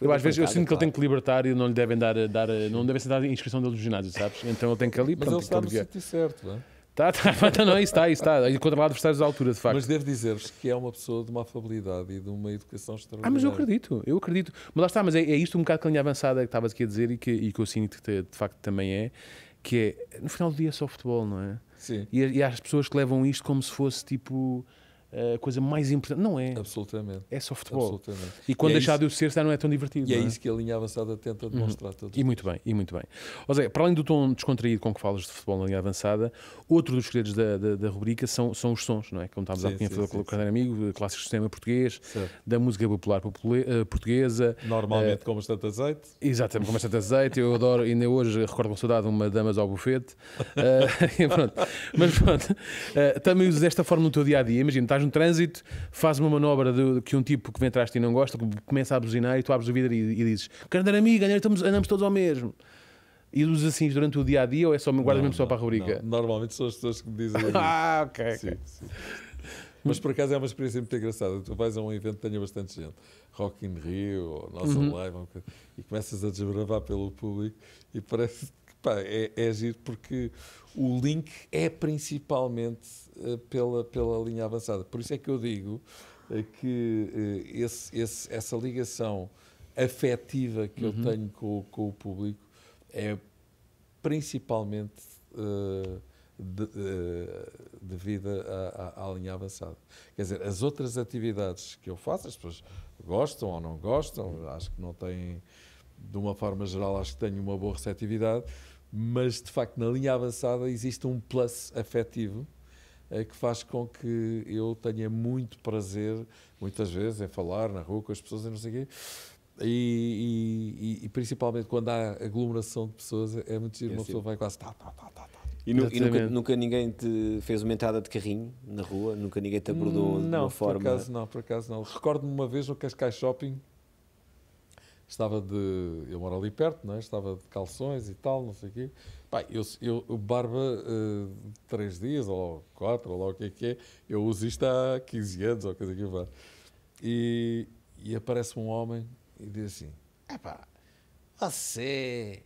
Eu às vezes eu sinto que ele tem que libertar e não lhe devem dar, dar não devem ser dar inscrição dele no ginásio, sabes? Então ele tem que ali. Mas pronto, ele está no sítio certo, não é? Está, está, *laughs* tá, não, isso está, isso está. E controlar adversários à altura, de facto. Mas devo dizer-vos que é uma pessoa de uma afabilidade e de uma educação extraordinária. Ah, mas eu acredito, eu acredito. Mas lá está, mas é, é isto um bocado que a linha avançada que estavas aqui a dizer e que, e que eu sinto que de facto também é, que é, no final do dia é só futebol, não é? Sim. E, e há as pessoas que levam isto como se fosse tipo a coisa mais importante. Não é. Absolutamente. É só futebol. Absolutamente. E quando e é deixar isso... de o ser, já não é tão divertido. E é, é, isso que a linha avançada tenta uhum. demonstrar uhum. E muito bem, e muito bem. Ou seja, para além do tom descontraído com que falas de futebol na linha avançada, outro dos segredos da, da, da rubrica são, são os sons, não é? Como estávamos a falar com o Carneiro Amigo, clássicos sistema português, certo. da música popular eh, portuguesa. Normalmente uh, com bastante azeite. Exatamente, com bastante azeite. Eu adoro, ainda hoje recordo com saudade uma damas ao bufete. Uh, *laughs* pronto. Mas pronto, uh, também usas esta forma no teu dia a dia. Imagina, estás em trânsito, faz uma manobra de, que um tipo que vem atrás de ti não gosta, começa a buzinar e tu abres o vidro e, e dizes: Quero andar amigo, andamos, andamos todos ao mesmo. E usas assim durante o dia a dia ou é só guardas mesmo só para a rubrica? Não. Normalmente são as pessoas que me dizem. *laughs* ah, ok. Sim, okay. Sim. Mas por acaso é uma experiência muito engraçada. Tu vais a um evento que tenha bastante gente, Rock in Rio, Nossa uhum. Live, um e começas a desbravar pelo público e parece que pá, é, é giro porque o link é principalmente eh, pela, pela linha avançada. Por isso é que eu digo eh, que eh, esse, esse, essa ligação afetiva que uhum. eu tenho com, com, o público é principalmente uh, de, uh, devida à, à, à, linha avançada. Quer dizer, as outras atividades que eu faço, as pessoas gostam ou não gostam, acho que não têm, de uma forma geral, acho que tenho uma boa receptividade, mas de facto na linha avançada existe um plus afetivo que faz com que eu tenha muito prazer, muitas vezes, em falar na rua com as pessoas e não sei o quê. E, e, e, principalmente quando há aglomeração de pessoas, é muito giro, é uma sim. pessoa vai quase tá, tá, tá, tá, E, nu, e nunca, nunca, ninguém te fez uma entrada de carrinho na rua? Nunca ninguém te abordou não, de uma forma? Não, por acaso não, por acaso não. Recordo-me uma vez no Cascais Shopping, estava de. Eu moro ali perto, não é? Estava de calções e tal, não sei o quê. Pá, eu, eu barba uh, três dias, ou quatro, ou lá o que é que é, eu uso isto há 15 anos, ou coisa que vá. E, e aparece um homem e diz assim: é pá, você,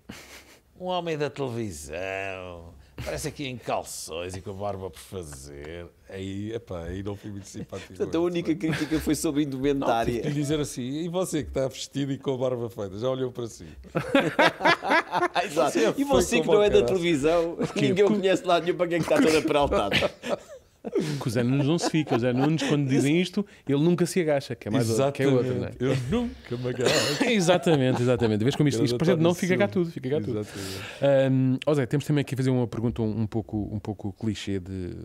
um homem da televisão, Parece aqui em calções e com a barba por fazer. Aí, epá, aí não fui muito simpático. Portanto, a única é? crítica foi sobre indumentária. Não, tive que dizer assim, e você que está vestido e com a barba feita, já olhou para si. *laughs* Exato. Você e você que não é da televisão, ninguém o conhece lá nenhum para quem é está toda peraltada. *laughs* Que o Zé Nunes não se fica. O Zé Nunes, quando dizem isto, ele nunca se agacha, que é mais exatamente. outro. Que é outro não é? Eu nunca me agacho. *laughs* exatamente, exatamente. Vês como isto, isto parece não fica cá tudo. Fica cá tudo. Um, oh Zé, temos também aqui a fazer uma pergunta um, pouco, um pouco clichê de,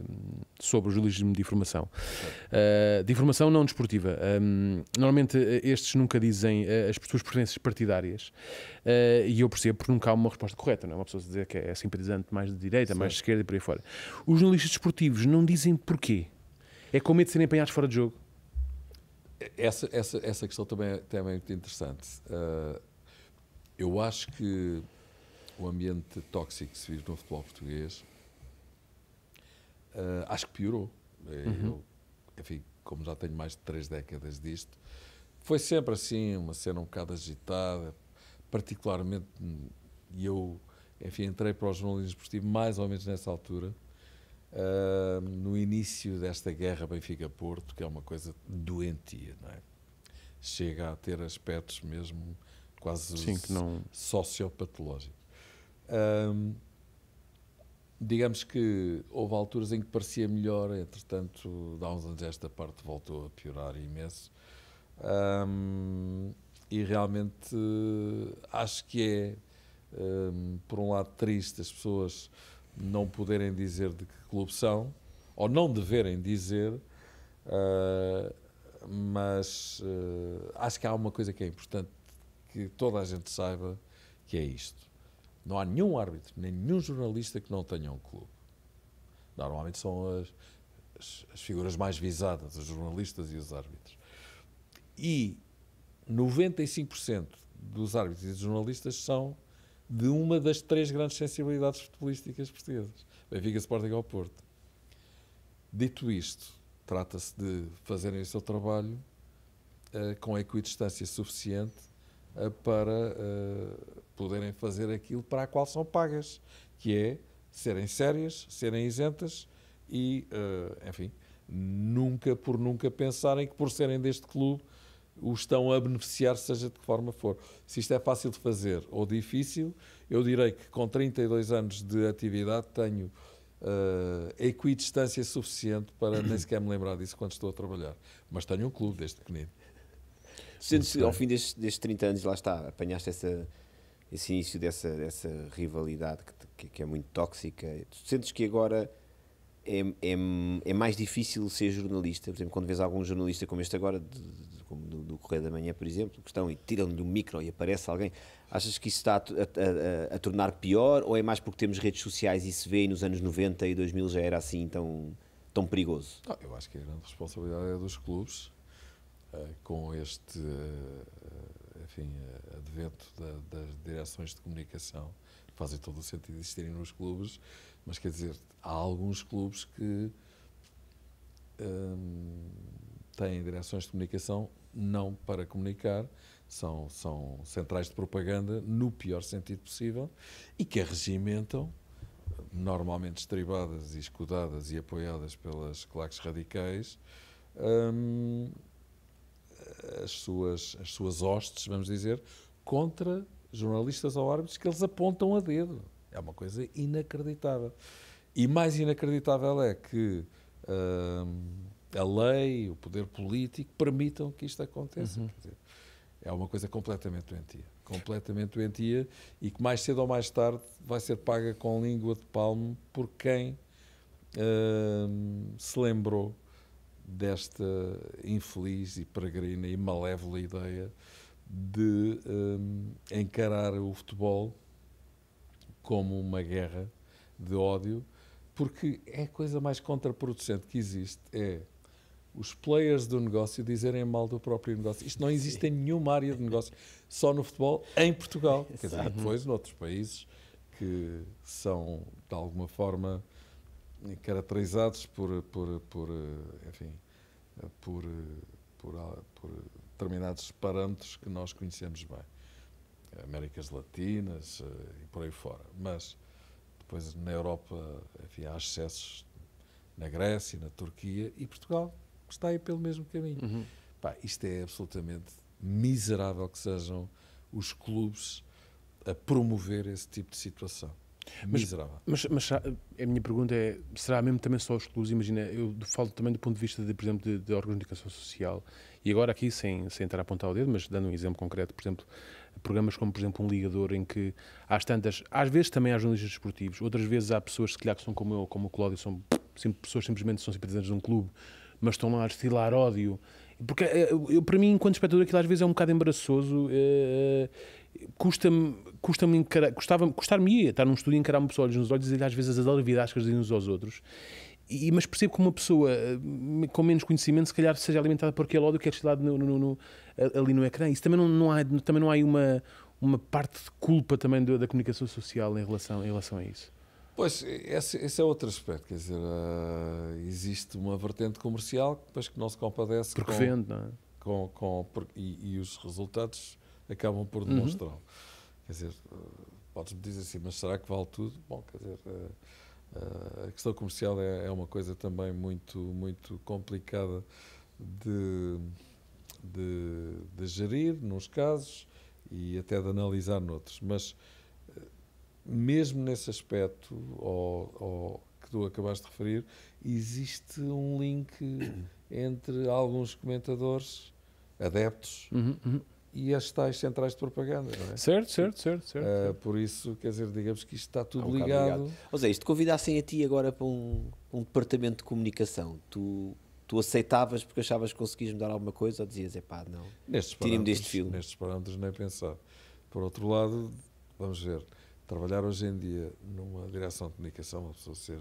sobre o jornalismo de informação. Uh, de informação não desportiva. Um, normalmente eh, estes nunca dizem eh, as suas preferências partidárias. Uh, e eu percebo porque nunca há uma resposta correta, não é? Uma pessoa dizer que é simpatizante mais de direita, Sim. mais de esquerda e por aí fora. Os jornalistas desportivos não dizem porquê. É com medo de serem apanhados fora de jogo. Essa, essa, essa questão também, é, também é muito interessante. Uh, eu acho que o ambiente tóxico que se vive no futebol português uh, acho que piorou. Uhum. Eu, enfim, como já tenho mais de três décadas disto, foi sempre assim, uma cena um bocado agitada, particularmente, e eu enfim, entrei para o jornalismo esportivo mais ou menos nessa altura, uh, no início desta guerra Benfica-Porto, que é uma coisa doentia, não é? Chega a ter aspectos mesmo quase Sim, que não... sociopatológicos. Ah, digamos que houve alturas em que parecia melhor, entretanto, há uns anos esta parte voltou a piorar imenso. Um, ah, e realmente eh, acho que é, um, ehm, por um lado, triste as pessoas não poderem dizer de que clube são, ou não deverem dizer, uh, mas uh, acho que há uma coisa que é importante que toda a gente saiba, que é isto. Não há nenhum árbitro, nenhum jornalista que não tenha um clube. Normalmente são as, as, as figuras mais visadas, os jornalistas e os árbitros. E 95% dos árbitros e dos jornalistas são de uma das três grandes sensibilidades futebolísticas portuguesas: Benfica, Sporting ao Porto. Dito isto, trata-se de fazerem o seu trabalho uh, com equidistância suficiente uh, para uh, poderem fazer aquilo para a qual são pagas, que é serem sérias, serem isentas e, enfim, nunca por nunca pensarem que por serem deste clube o estão a beneficiar, seja de que forma for. Se isto é fácil de fazer ou difícil, eu direi que com 32 anos de atividade tenho uh, equidistância suficiente para nem sequer me lembrar disso quando estou a trabalhar. Mas tenho um clube desde pequenino. Sentes ao fim destes, destes 30 anos, lá está, apanhaste essa, esse início dessa, dessa rivalidade que, que, que é muito tóxica. Tu sentes que agora é, é, é, mais difícil ser jornalista. Por exemplo, quando vês algum jornalista como este agora, de, de, como do, do Correio da Manhã, por exemplo, que estão e tiram-lhe um micro e aparece alguém, achas que isso está a, a, a, a, tornar pior ou é mais porque temos redes sociais e se vê e nos anos 90 e 2000 já era assim tão, tão perigoso? Não, eu acho que a grande responsabilidade é dos clubes uh, com este uh, enfim, uh, advento da, das direções de comunicação, fazem todo o sentido existirem nos clubes mas quer dizer, há alguns clubes que hum, têm direções de comunicação não para comunicar, são, são centrais de propaganda no pior sentido possível e que regimentam, normalmente estribadas e escudadas e apoiadas pelas claques radicais, hum, as, suas, as suas hostes, vamos dizer, contra jornalistas ou árbitros que eles apontam a dedo. É uma coisa inacreditável. E mais inacreditável é que hum, a lei, o poder político permitam que isto aconteça. Uhum. Dizer, é uma coisa completamente doentia. Completamente doentia e que mais cedo ou mais tarde vai ser paga com língua de palmo por quem hum, se lembrou desta infeliz e peregrina e malévola ideia de hum, encarar o futebol como uma guerra de ódio, porque é a coisa mais contraproducente que existe é os players do negócio dizerem mal do próprio negócio. Isto não existe Sim. em nenhuma área de negócio, só no futebol, em Portugal. *laughs* Quer dizer, depois, noutros países que são, de alguma forma, caracterizados por, por, por enfim, por, por, por determinados parâmetros que nós conhecemos bem. Américas Latinas eh, e por aí fora. Mas depois na Europa enfim, há excessos na Grécia, na Turquia e Portugal está aí pelo mesmo caminho. Uhum. Pá, isto é absolutamente miserável que sejam os clubes a promover esse tipo de situação. Miserável. Mas, mas, mas ah, a minha pergunta é: será mesmo também só os clubes? Imagina, eu falo também do ponto de vista, de, por exemplo, de, de social, e agora aqui, sem, sem a apontar o dedo, mas dando um exemplo concreto, por exemplo, programas como, por exemplo, um ligador, em que há tantas, às vezes também há jornalistas desportivos, outras vezes há pessoas, se calhar, que são como eu, como o Cláudio, são sempre, pessoas simplesmente são simpatizantes de um clube, mas estão lá a destilar ódio. Porque, eh, eu, para mim, enquanto espectador, aquilo às vezes é um bocado embaraçoso. É, custa-me custa custava custar-me ia estar num estúdio e encarar me pessoas nos olhos e dizer às vezes as alvidades que eles dizem uns aos outros e, mas percebo que uma pessoa com menos conhecimento se calhar seja alimentada por aquele ódio que é destilado no, no, no, ali no ecrã. Isso também não, não há, também não há aí uma, uma parte de culpa também da comunicação social em relação, em relação a isso. Pois, esse, esse é outro aspecto, quer dizer, uh, existe uma vertente comercial depois que não se compadece Porque com, vende, não é? Com, com, por, e, e, os resultados acabam por demonstrar. Uhum. Quer dizer, uh, podes-me dizer assim, mas será que vale tudo? Bom, quer dizer, uh, a questão comercial é, é, uma coisa também muito, muito complicada de de, de gerir nos casos e até de analisar noutros. Mas eh, mesmo nesse aspecto, ou, ou, que tu acabaste de referir, existe um link *coughs* entre alguns comentadores adeptos uhum, uhum. e as tais centrais de propaganda, não é? Certo, certo, certo. certo, uh, por isso, quer dizer, digamos que isto está tudo um ligado. ligado. Ou seja, isto convidassem a ti agora para um, um departamento de comunicação, tu tu aceitavas porque achavas que conseguias mudar alguma coisa ou dizias, epá, não, tirem-me deste filme? Nestes parâmetros nem pensar. Por outro lado, vamos ver, trabalhar hoje em dia numa direção de comunicação, uma pessoa ser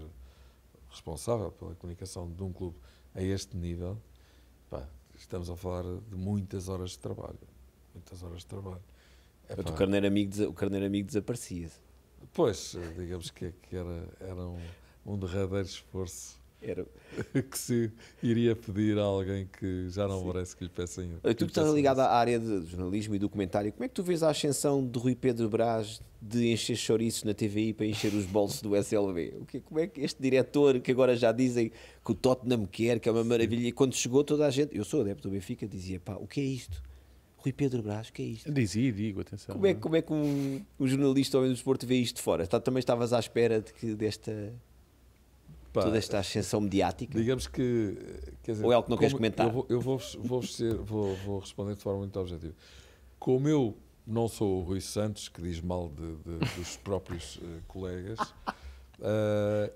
responsável pela comunicação de um clube a este nível, pá, estamos a falar de muitas horas de trabalho. Muitas horas de trabalho. Epá, o, carneiro amigo, o carneiro amigo desaparecia. Pois, eh, digamos que, é que era, era um, um derradeiro esforço era *laughs* que se iria pedir a alguém que já não Sim. merece que lhe peçam. Tu que estás ligado à área de jornalismo e documentário, como é que tu vês a ascensão de Rui Pedro Brás de encher chouriços na TVI para encher os bolsos do SLB? O que, como é que este diretor, que agora já dizem que o Tottenham quer, que é uma maravilha, e quando chegou toda a gente, eu sou adepto do Benfica, dizia pá, o que é isto? Rui Pedro Brás, o que é isto? Dizia e digo, atenção. Como é, como é que um, um jornalista ou um desporto vê isto de fora? Tá, também estavas à espera de que desta Pá, toda esta ascensão mediática? Digamos que. Dizer, Ou é algo que não queres comentar? Eu, vou, eu vou, vou, ser, vou, vou responder de forma muito objetiva. Como eu não sou o Rui Santos, que diz mal de, de, dos *laughs* próprios uh, colegas, uh,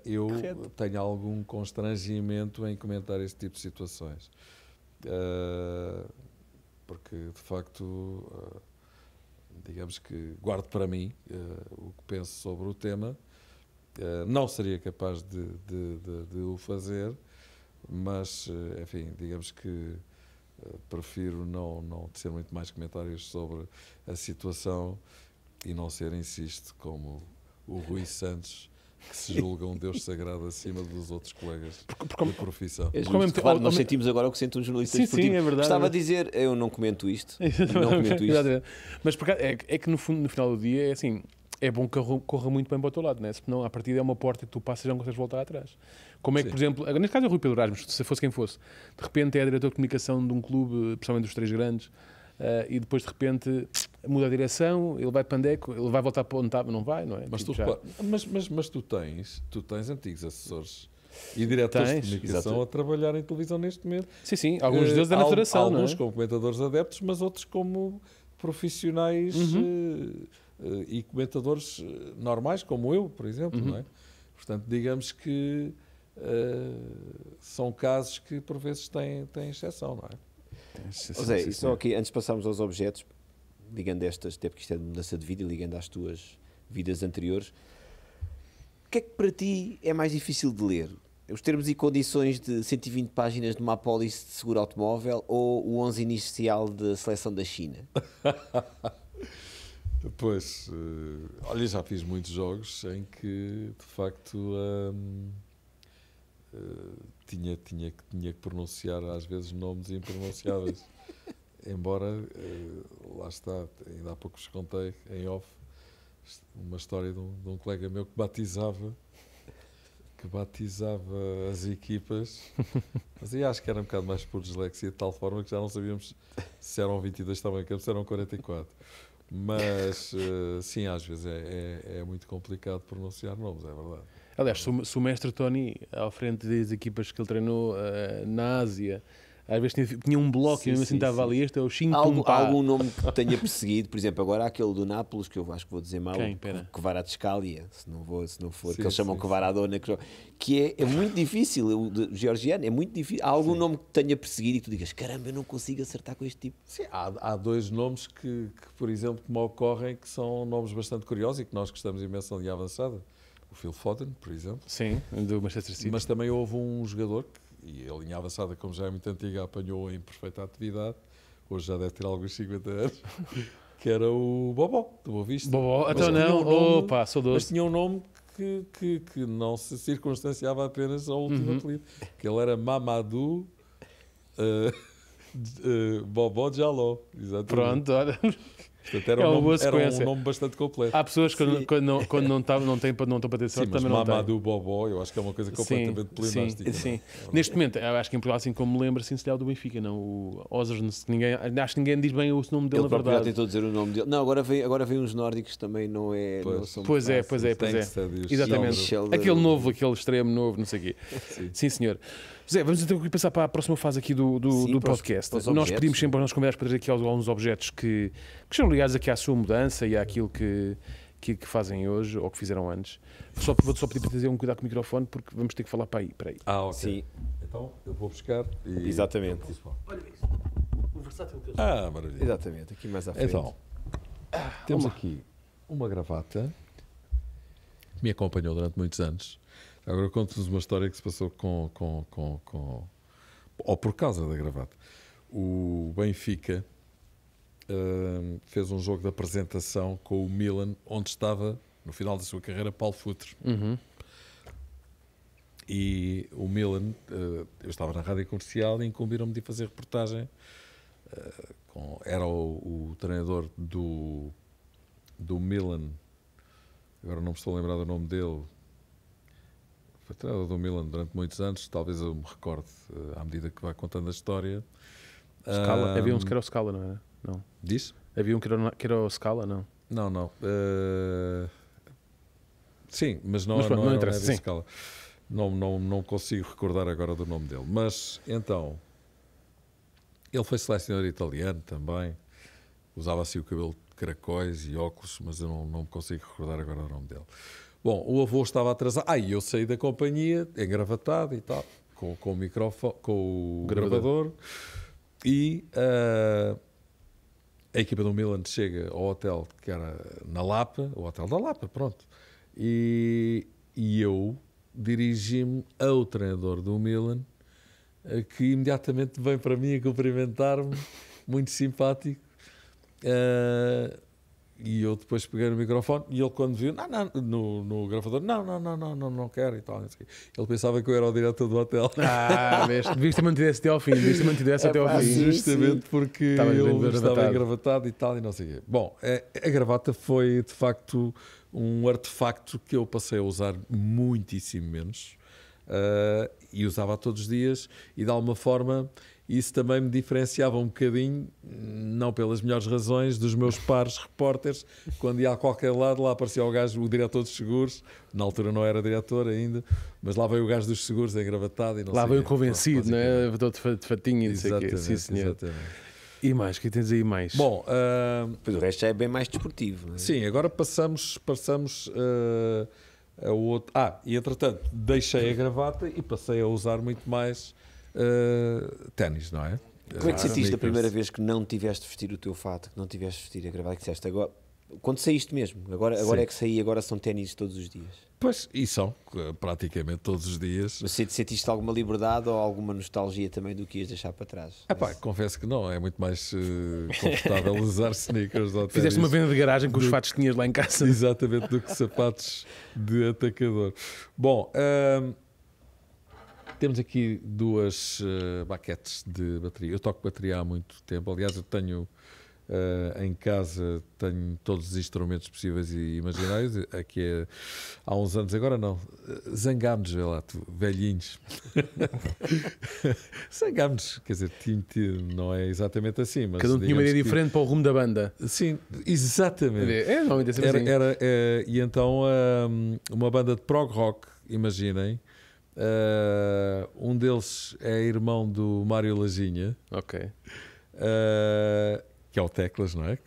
*laughs* eu Correto. tenho algum constrangimento em comentar este tipo de situações. Uh, porque, de facto digamos que guardo para mim uh, o que penso sobre o tema eh, não seria capaz de, de, de, de, o fazer, mas, eh, enfim, digamos que eh, prefiro não, não ter muito mais comentários sobre a situação e não ser, insisto, como o Rui Santos que se julga um Deus sagrado acima dos outros colegas porque, porque, de profissão. Porque, é é claro, nós sentimos agora o que sente um jornalista sim, Sim, é verdade. Estava a é dizer, eu não comento isto. *laughs* não comento isto. Mas é, é, que no, fundo, no final do dia é assim, é bom que corra muito bem para o teu lado, né? se não, a partida é uma porta que tu passas e não consegues voltar atrás. Como é que, Sim. por exemplo, neste caso é o Rui Pedro Erasmus, se fosse quem fosse, de repente é diretor de comunicação de um clube, principalmente dos três grandes, uh, e depois de repente muda a direção, ele vai para pandeco, ele vai voltar para onde estava, não vai, não é? Mas, tipo, tu, já... mas, mas, mas tu, tens, tu tens antigos assessores e diretores Tens, de comunicação exatamente. a trabalhar em televisão neste momento. Sim, sim, alguns eh, deles da naturação. federação, é? Alguns é? como comentadores adeptos, mas outros como profissionais uhum. uh, eh, e comentadores eh, normais, como eu, por exemplo. Uhum. É? Portanto, digamos que uh, são casos que por vezes têm, têm exceção, não é? José, só aqui, antes de passarmos aos objetos, ligando estas, até porque isto é de mudança de vida, ligando às tuas vidas anteriores, o que é que para ti é mais difícil de ler? Os termos e condições de 120 páginas de uma apólice de seguro automóvel ou o 11 inicial da seleção da China? *laughs* Pois, uh, olha, já fiz muitos jogos em que, de facto, um, uh, eh, tinha, tinha, tinha que pronunciar às vezes nomes impronunciáveis. *laughs* Embora, uh, lá está, ainda há pouco vos contei, em off, uma história de um, de um colega meu que batizava que batizava as equipas, *laughs* mas eu acho que era um bocado mais por dislexia, de tal forma que já não sabíamos se eram 22 estavam em campo, se eram 44. Mas, uh, sim, às vezes é, é, é, muito complicado pronunciar nomes, é verdade. Aliás, se o, mestre Tony, à frente das equipas que ele treinou uh, na Ásia, às vezes tinha, tinha um bloco sim, e mesmo assim estava ali. Este é o Xing algum, algum nome que tenha perseguido, por exemplo, agora há aquele do Nápoles, que eu acho que vou dizer mal, Quem? Kvara de Scalia, se não, vou, se não for, que eles chamam Covaradona, é que é, é muito difícil, o de, georgiano, é muito difícil. Há algum nome que tenha perseguido e tu digas, caramba, eu não consigo acertar com este tipo. Sim, há, há dois nomes que, que, por exemplo, que me ocorrem que são nomes bastante curiosos e que nós gostamos imenso ali avançada. O Phil Foden, por exemplo. Sim, do Manchester City. Mas também houve um jogador que e a linha avançada, como já é muito antiga, apanhou em perfeita atividade, hoje já deve ter alguns 50 anos, *laughs* que era o Bobó, tu ouviste? Bobó, mas então não, um nome, opa, sou doce. Mas tinha um nome que, que, que, não se circunstanciava apenas ao último uhum. apelido, que ele era Mamadou... Uh, Uh, *laughs* Bobó Jaló, exatamente. Pronto, olha. Portanto, era, é um nome, era, um nome, bastante completo. Há pessoas que quando, quando, não, quando não, tá, não, não estão para ter sorte mas também não têm. do Bobó, eu acho que é uma coisa completamente pleonástica. Sim, é? sim. É Neste momento, eu acho que em Portugal, assim como me lembro, assim se lhe do Benfica, não. O Osers, ninguém, acho que ninguém diz bem o nome dele, na verdade. já tentou dizer o nome dele. Não, agora vem, agora vem uns nórdicos também, não é. Pois, não é, pois é, pois é, pois é. Exatamente. Aquele novo, aquele extremo novo, não sei o quê. *laughs* Sim, senhor. Zé, vamos então passar para a próxima fase aqui do, do, Sim, do podcast. Os, os nós pedimos sempre aos nossos convidados para trazer aqui alguns objetos que, que são ligados aqui à sua mudança e àquilo que, que, que fazem hoje ou que fizeram antes. Só, vou só pedir para trazer um cuidado com o microfone porque vamos ter que falar para aí. Para aí. Ah, ok. Sim. Então eu vou buscar e. Exatamente. Olha isso. O versátil que eu sou. Ah, maravilha. Exatamente, aqui mais à frente. Então, temos uma. aqui uma gravata me acompanhou durante muitos anos. Agora conto-vos uma história que se passou com, com, com, com. ou por causa da gravata. O Benfica uh, fez um jogo de apresentação com o Milan, onde estava, no final da sua carreira, Paulo Futre. Uhum. E o Milan, uh, eu estava na rádio comercial e incumbiram-me de fazer reportagem. Uh, com, era o, o treinador do, do Milan, agora não me estou a lembrar do nome dele, foi treinador do Milan durante muitos anos, talvez eu me recorde eh, à medida que vai contando a história. Scala, um, havia uns que era o Scala, não era? Não. Diz? Havia um que era, que era o Scala, não? Não, não. Uh, sim, mas não, mas, não, não, não interessa, não Scala. Não, não, não consigo recordar agora do nome dele. Mas, então, ele foi selecionador italiano também. Usava assim o cabelo de caracóis e óculos, mas eu não, não consigo recordar agora o nome dele. Bom, o avô estava atrasado. Aí ah, eu saí da companhia, engravatado e tal, com, com o microfone, com o gravador. E uh, a equipa do Milan chega ao hotel que era na Lapa, o hotel da Lapa, pronto. E, e eu dirigi-me ao treinador do Milan, ah, que imediatamente vem para mim a cumprimentar-me, muito simpático. Uh, e eu depois peguei no microfone e ele, quando viu, não, não, no, no gravador, não, não, não, não, não, não quero e tal. Ele pensava que eu era o diretor do hotel. Ah, devias ter esse até ao fim, devias ter mantido esse é até ao fim. Justamente sim. porque estava ele estava engravatado e tal e não sei o quê. Bom, a, a gravata foi de facto um artefacto que eu passei a usar muitíssimo menos uh, e usava todos os dias e de alguma forma isso também me diferenciava um bocadinho, não pelas melhores razões, dos meus pares repórteres, quando ia a qualquer lado, lá aparecia o gajo, o diretor dos seguros, na altura não era diretor ainda, mas lá veio o gajo dos seguros engravatado e não Lá veio convencido, não é? Todo de fatinho e exatamente, Sim, senhor. E mais, o é que tens aí mais? Bom, uh... pois o resto é bem mais desportivo. É? Sim, agora passamos, passamos uh, a outro. Ah, e entretanto, deixei a gravata e passei a usar muito mais uh, ténis, não é? Como é que eh, sentiste a primeira vez que não tiveste vestir o teu fato, que não tiveste vestir a gravar que disseste agora, quando saíste mesmo, agora, agora é que saí, agora são ténis todos os dias. Pois, e são, eh, praticamente todos os dias. Mas sentiste alguma liberdade ou alguma nostalgia também do que ias deixar para trás? É pá, confesso que não, é muito mais uh, confortável *laughs* usar sneakers ou Fizeste uma venda de garagem com os fatos que tinhas lá em casa. *laughs* Exatamente, do que sapatos de atacador. Bom, uh, temos aqui duas uh, baquetes de bateria. Eu toco bateria há muito tempo. Aliás, eu tenho uh, em casa tenho todos os instrumentos possíveis e imaginários. Aqui é, há uns anos, agora não. Zangámos, vê lá, tu, velhinhos. *laughs* Zangámos, quer dizer, tinto, não é exatamente assim. Mas Cada um tinha uma ideia que... diferente para o rumo da banda. Sim, exatamente. É, é Era, assim. era, é, e então hum, uma banda de prog rock, imaginem Uh, um deles é irmão do Mário Lazinha. Ok. Uh, que é o Teclas, não é?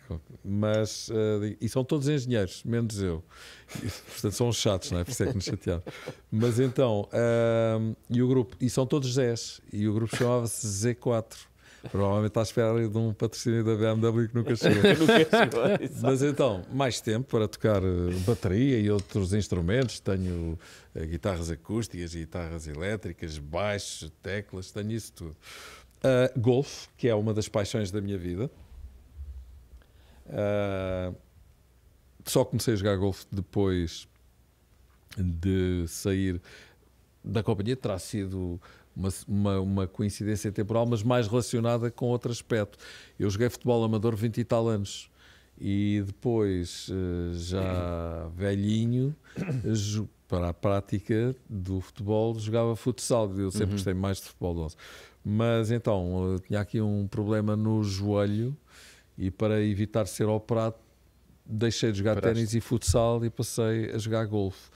Mas, uh, e são todos engenheiros, menos eu. portanto, são uns chatos, não é? Por isso é que nos chatearam. Mas então, e o grupo, e são todos 10, e o grupo chamava-se Z4. Provavelmente está à espera de um patrocínio da BMW que nunca *laughs* chegou. Mas então, mais tempo para tocar eh, bateria e outros instrumentos. Tenho eh, guitarras acústicas, guitarras elétricas, baixos, teclas, tenho isso tudo. Uh, eh, golf, que é uma das paixões da minha vida. Uh, só comecei a jogar golfe depois de sair da companhia. Terá sido uma, uma, uma, coincidência temporal, mas mais relacionada com outro aspecto. Eu joguei futebol amador 20 e tal anos. E depois, eh, já *coughs* velhinho, para a prática do futebol, jogava futsal. Eu sempre uhum. gostei mais de futebol de 11. Mas então, eh, tinha aqui um problema no joelho e para evitar ser operado, deixei de jogar ténis e futsal e passei a jogar golfe.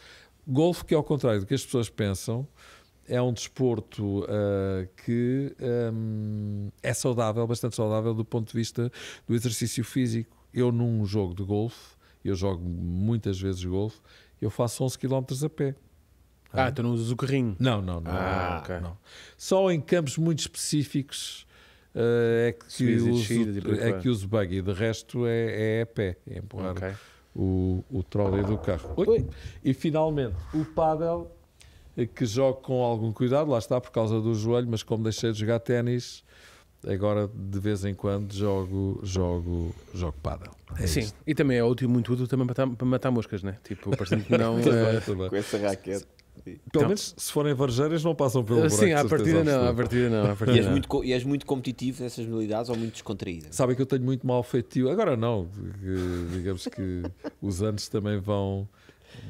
Golfe que, ao contrário do que as pessoas pensam, é um desporto uh, que um, ah, é saudável, bastante saudável do ponto de vista do exercício físico. Eu, num jogo de golfe, eu jogo muitas vezes golfe, eu faço 11 km a pé. Ah, ah tu não usas o carrinho? Não, não, não. Ah, não, okay. não. Só em campos muito específicos uh, é, que Suíza, uso, é que uso buggy, de resto é, é a pé, é empurrar okay. o, o trolley ah. do carro. Oi. E finalmente, o paddle que jogo com algum cuidado, lá está, por causa do joelho, mas como deixei de jogar ténis, agora de vez em quando jogo jogo jogo paddle. É Sim, isto. e também é útil, muito útil também para, para matar moscas, né? Tipo, parecendo que não. *laughs* também, é- Com essa raquete. Pelo então, menos se forem varjeiras não passam pelo buraco. Sim, à partida não, à partida não. À *laughs* partida e, és Muito, e és muito competitivo nessas modalidades ou muito descontraído? Sabem que eu tenho muito mal feitio. Agora não, digamos que os anos também vão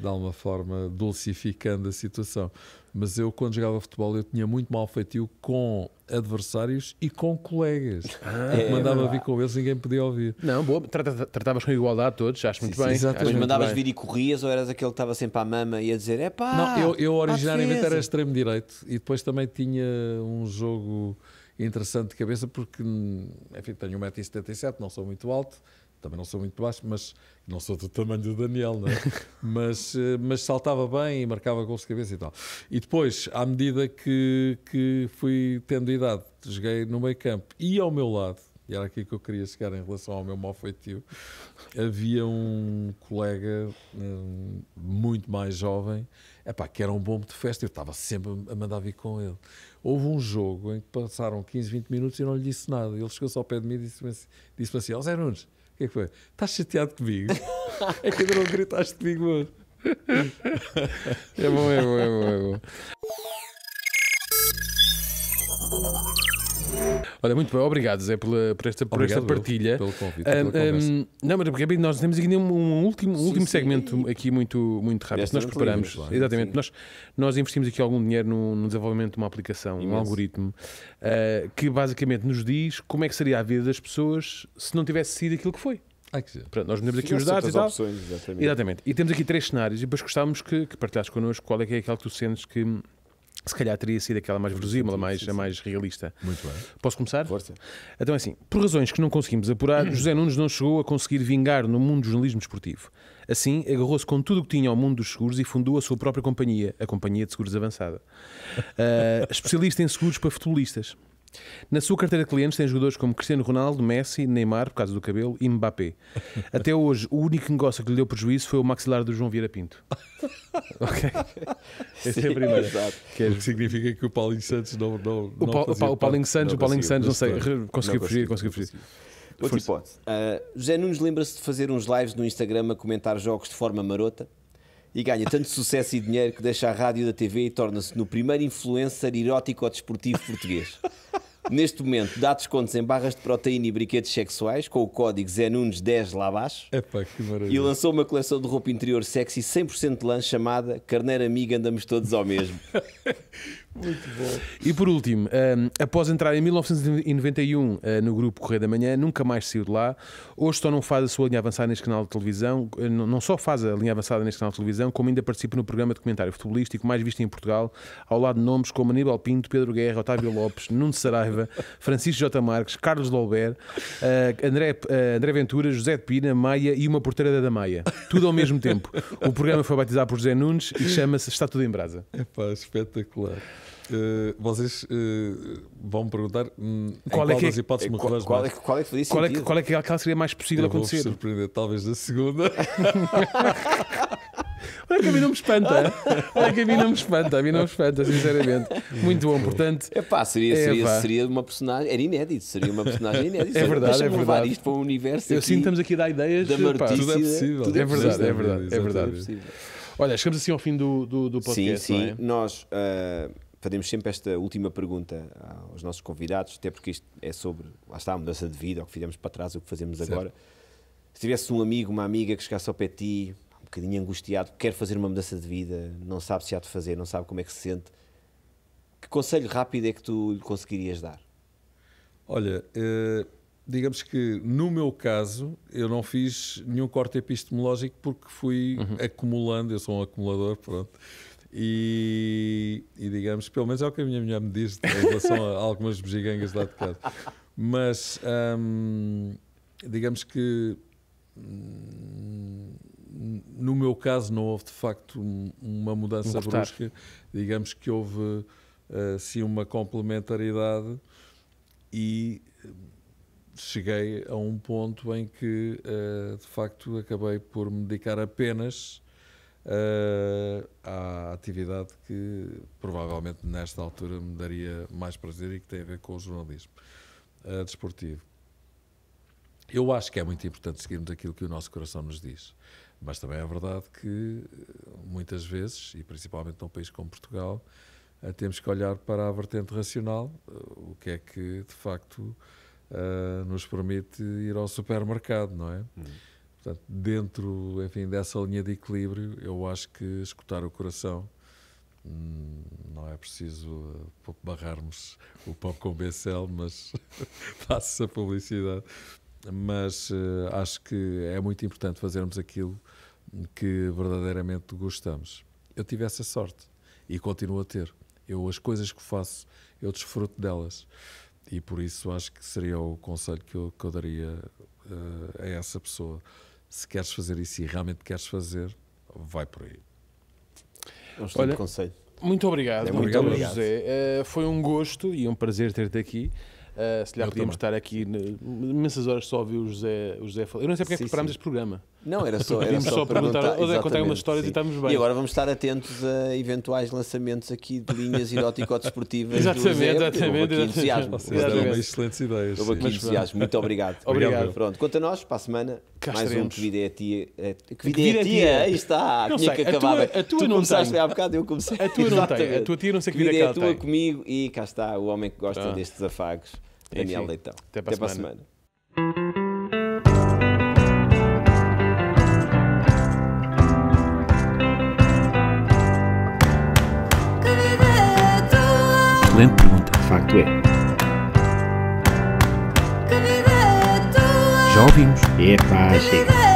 de alguma forma dulcificando a situação. Mas eu, quando jogava futebol, eu tinha muito mal feitio com adversários e com colegas. Ah, é, mandava é vir com eles, ninguém podia ouvir. Não, boa, tratavas com igualdade todos, acho muito sim, bem. exatamente. Mas mandavas vir e corrias ou eras aquele que estava sempre à mama e a dizer: é pá. Não, eu, eu originariamente era extremo-direito e depois também tinha um jogo interessante de cabeça porque, hum, enfim, tenho 1,77m, não sou muito alto também não sou muito baixo, mas não sou do tamanho do Daniel, não é? *laughs* mas, eh, mas saltava bem e marcava gols de cabeça e tal. E depois, à medida que, que fui tendo idade, joguei no meio campo e ao meu lado, e era aqui que eu queria chegar em relação ao meu mau feitio, havia um colega um, muito mais jovem, epá, que era um bombo de festa, eu estava sempre a mandar vir com ele. Houve um jogo em que passaram 15, 20 minutos e eu não lhe disse nada, ele chegou só ao pé de mim e disse-me assim, disse assim, ó Zé Nunes, que é que foi? Estás chateado comigo? *laughs* é que ainda não gritaste comigo hoje. é bom, é bom, é bom, é bom. Olha, muito bem, obrigado Zé pela, por esta, por obrigado esta partilha. Pelo convite, um, um, ah, ah, não, mas é rápido, é nós temos aqui um, um último, sim, último sim. segmento aqui muito, muito rápido. nós preparamos, livros, exatamente, nós, nós investimos aqui algum dinheiro no, no desenvolvimento de uma aplicação, Imenso. um algoritmo, uh, que basicamente nos diz como é que seria a vida das pessoas se não tivesse sido aquilo que foi. Ah, que Pronto, nós temos aqui os dados e tal. Opções, exatamente. exatamente. E temos aqui três cenários e depois gostávamos que, que partilhasses connosco qual é que é aquele que tu sentes que se calhar teria sido aquela mais verosímil, a mais, a mais realista. Muito bem. Posso começar? Força. Então, é assim, por razões que não conseguimos apurar, *coughs* José Nunes não chegou a conseguir vingar no mundo do jornalismo esportivo. Assim, agarrou-se com tudo o que tinha ao mundo dos seguros e fundou a sua própria companhia, a Companhia de Seguros Avançada. Uh, *laughs* especialista em seguros para futebolistas. Na sua carteira de clientes tem jogadores como Cristiano Ronaldo, Messi, Neymar, por causa do cabelo, e Mbappé. *laughs* Até hoje, o único negócio que lhe deu prejuízo foi o maxilar do João Vieira Pinto. *laughs* ok? Esse é o primeiro. Exato. Que é... significa que o Paulinho Santos não. não, o, pa, não o, Paulinho Santos, não o Paulinho Santos, não sei, conseguiu fugir, conseguiu fugir. Outra hipótese. Uh, José Nunes lembra-se de fazer uns lives no Instagram a comentar jogos de forma marota? E ganha tanto sucesso e dinheiro que deixa a rádio da TV e torna-se no primeiro influencer erótico desportivo português. Neste momento, dá descontos em barras de proteína e brinquedos sexuais com o código Zé Nunes 10 lá abaixo. Epá, que maravilha. E lançou uma coleção de roupa interior sexy 100% de lã chamada "Carneira Amiga Andamos Todos ao Mesmo. *laughs* Muito bom. E por último, um, ehm, após entrar em 1991 uh, eh, no grupo Correio da Manhã, nunca mais saiu de lá. Hoje só não faz a sua linha avançada neste canal de televisão, eh, não, só faz a linha avançada neste canal de televisão, como ainda participa no programa de comentário futebolístico mais visto em Portugal, ao lado de nomes como Aníbal Pinto, Pedro Guerra, Otávio Lopes, *laughs* Nuno Saraiva, Francisco J. Marques, Carlos Dolbert, uh, André, uh, André Ventura, José de Pina, Maia e uma porteira da Maia. Tudo ao mesmo tempo. O programa foi batizado por José Nunes e chama-se Está Tudo em Brasa. É pá, espetacular. Uh, vocês uh, eh, vão me perguntar hum, qual, é qual, que, é das hipóteses é, me qual, qual, é, qual é que qual é que, é qual é que aquela seria mais possível Eu acontecer? Vou surpreender, talvez da segunda. *laughs* Olha que a mim não me espanta. Olha que a mim não me espanta, a mim não me espanta, sinceramente. Muito bom, portanto. pá seria, seria, seria uma personagem. Era inédito, seria uma personagem inédita. *laughs* É verdade, é verdade. isto para o um universo. Eu sinto estamos aqui a dar ideias. Da epá, tudo é possível. Tudo é, é possível. Verdade, é, verdade, é verdade, é verdade. Olha, chegamos assim ao fim do, do, do podcast. Sim, sim. É? Nós. Uh fazemos sempre esta última pergunta aos nossos convidados, até porque isto é sobre, lá está, a mudança de vida, o que fizemos para trás, o que fazemos certo. agora. Se tivesse um amigo, uma amiga que chegasse ao pé de ti, um bocadinho angustiado, quer fazer uma mudança de vida, não sabe se há de fazer, não sabe como é que se sente, que conselho rápido é que tu lhe conseguirias dar? Olha, eh, digamos que no meu caso, eu não fiz nenhum corte epistemológico porque fui uhum. acumulando, eu sou um acumulador, pronto e, e, digamos, pelo menos é o que a minha mulher me diz em relação a algumas bugigangas lá de casa. Mas hum, digamos que hum, no meu caso não houve de facto uma mudança um brusca. Digamos que houve assim uma complementaridade e hum, cheguei a um ponto em que eh, de facto acabei por me dedicar apenas uh, à atividade que provavelmente nesta altura me daria mais prazer e que tem a ver com o jornalismo uh, desportivo. Eu acho que é muito importante seguirmos aquilo que o nosso coração nos diz, mas também é verdade que eh, muitas vezes, e principalmente num país como Portugal, uh, temos que olhar para a vertente racional, o que é que de facto nos permite ir ao supermercado, não é? Hum. Portanto, dentro enfim, dessa linha de equilíbrio, eu acho que escutar o coração hum, não é preciso eh, barrarmos o pão com o becel, mas *laughs* faço a publicidade. Mas eh, acho que é muito importante fazermos aquilo que verdadeiramente gostamos. Eu tive essa sorte e continuo a ter. Eu as coisas que faço, eu desfruto delas. E por isso acho que seria o conselho que eu, que eu daria uh, a essa pessoa se queres fazer isso e realmente queres fazer, vai por aí. É um Olha, conselho. Muito obrigado, é, muito obrigado, obrigado. José. Uh, foi um gosto e um prazer ter-te aqui. Uh, se lhe podíamos estar aqui imensas horas só a ouvir o José, o José falar. Eu não sei porque sim, é que preparámos este programa. Não, era só, era só, só perguntar. perguntar onde é uma história e estamos bem. E agora vamos estar atentos a eventuais lançamentos aqui de linhas erótico-desportivas. exatamente, exatamente. Houve aqui entusiasmo. Exatamente. excelentes ideias. Houve aqui entusiasmo. Muito *laughs* obrigado. obrigado. Pronto, quanto a nós, para a semana, Cá mais estaremos. um Que Vida é a Tia. É, que Vida, que é, é a Tia, é, aí está. Não Tinha sei, que acabar. A tua, não começaste tem. há bocado, eu comecei. A tua *laughs* não tem. A tua tia não sei que vida, é a tua comigo e cá está o homem que gosta tá. destes afagos, Daniel Leitão. Até para a semana. excelente pergunta. De facto é. Já ouvimos. Epa, chega.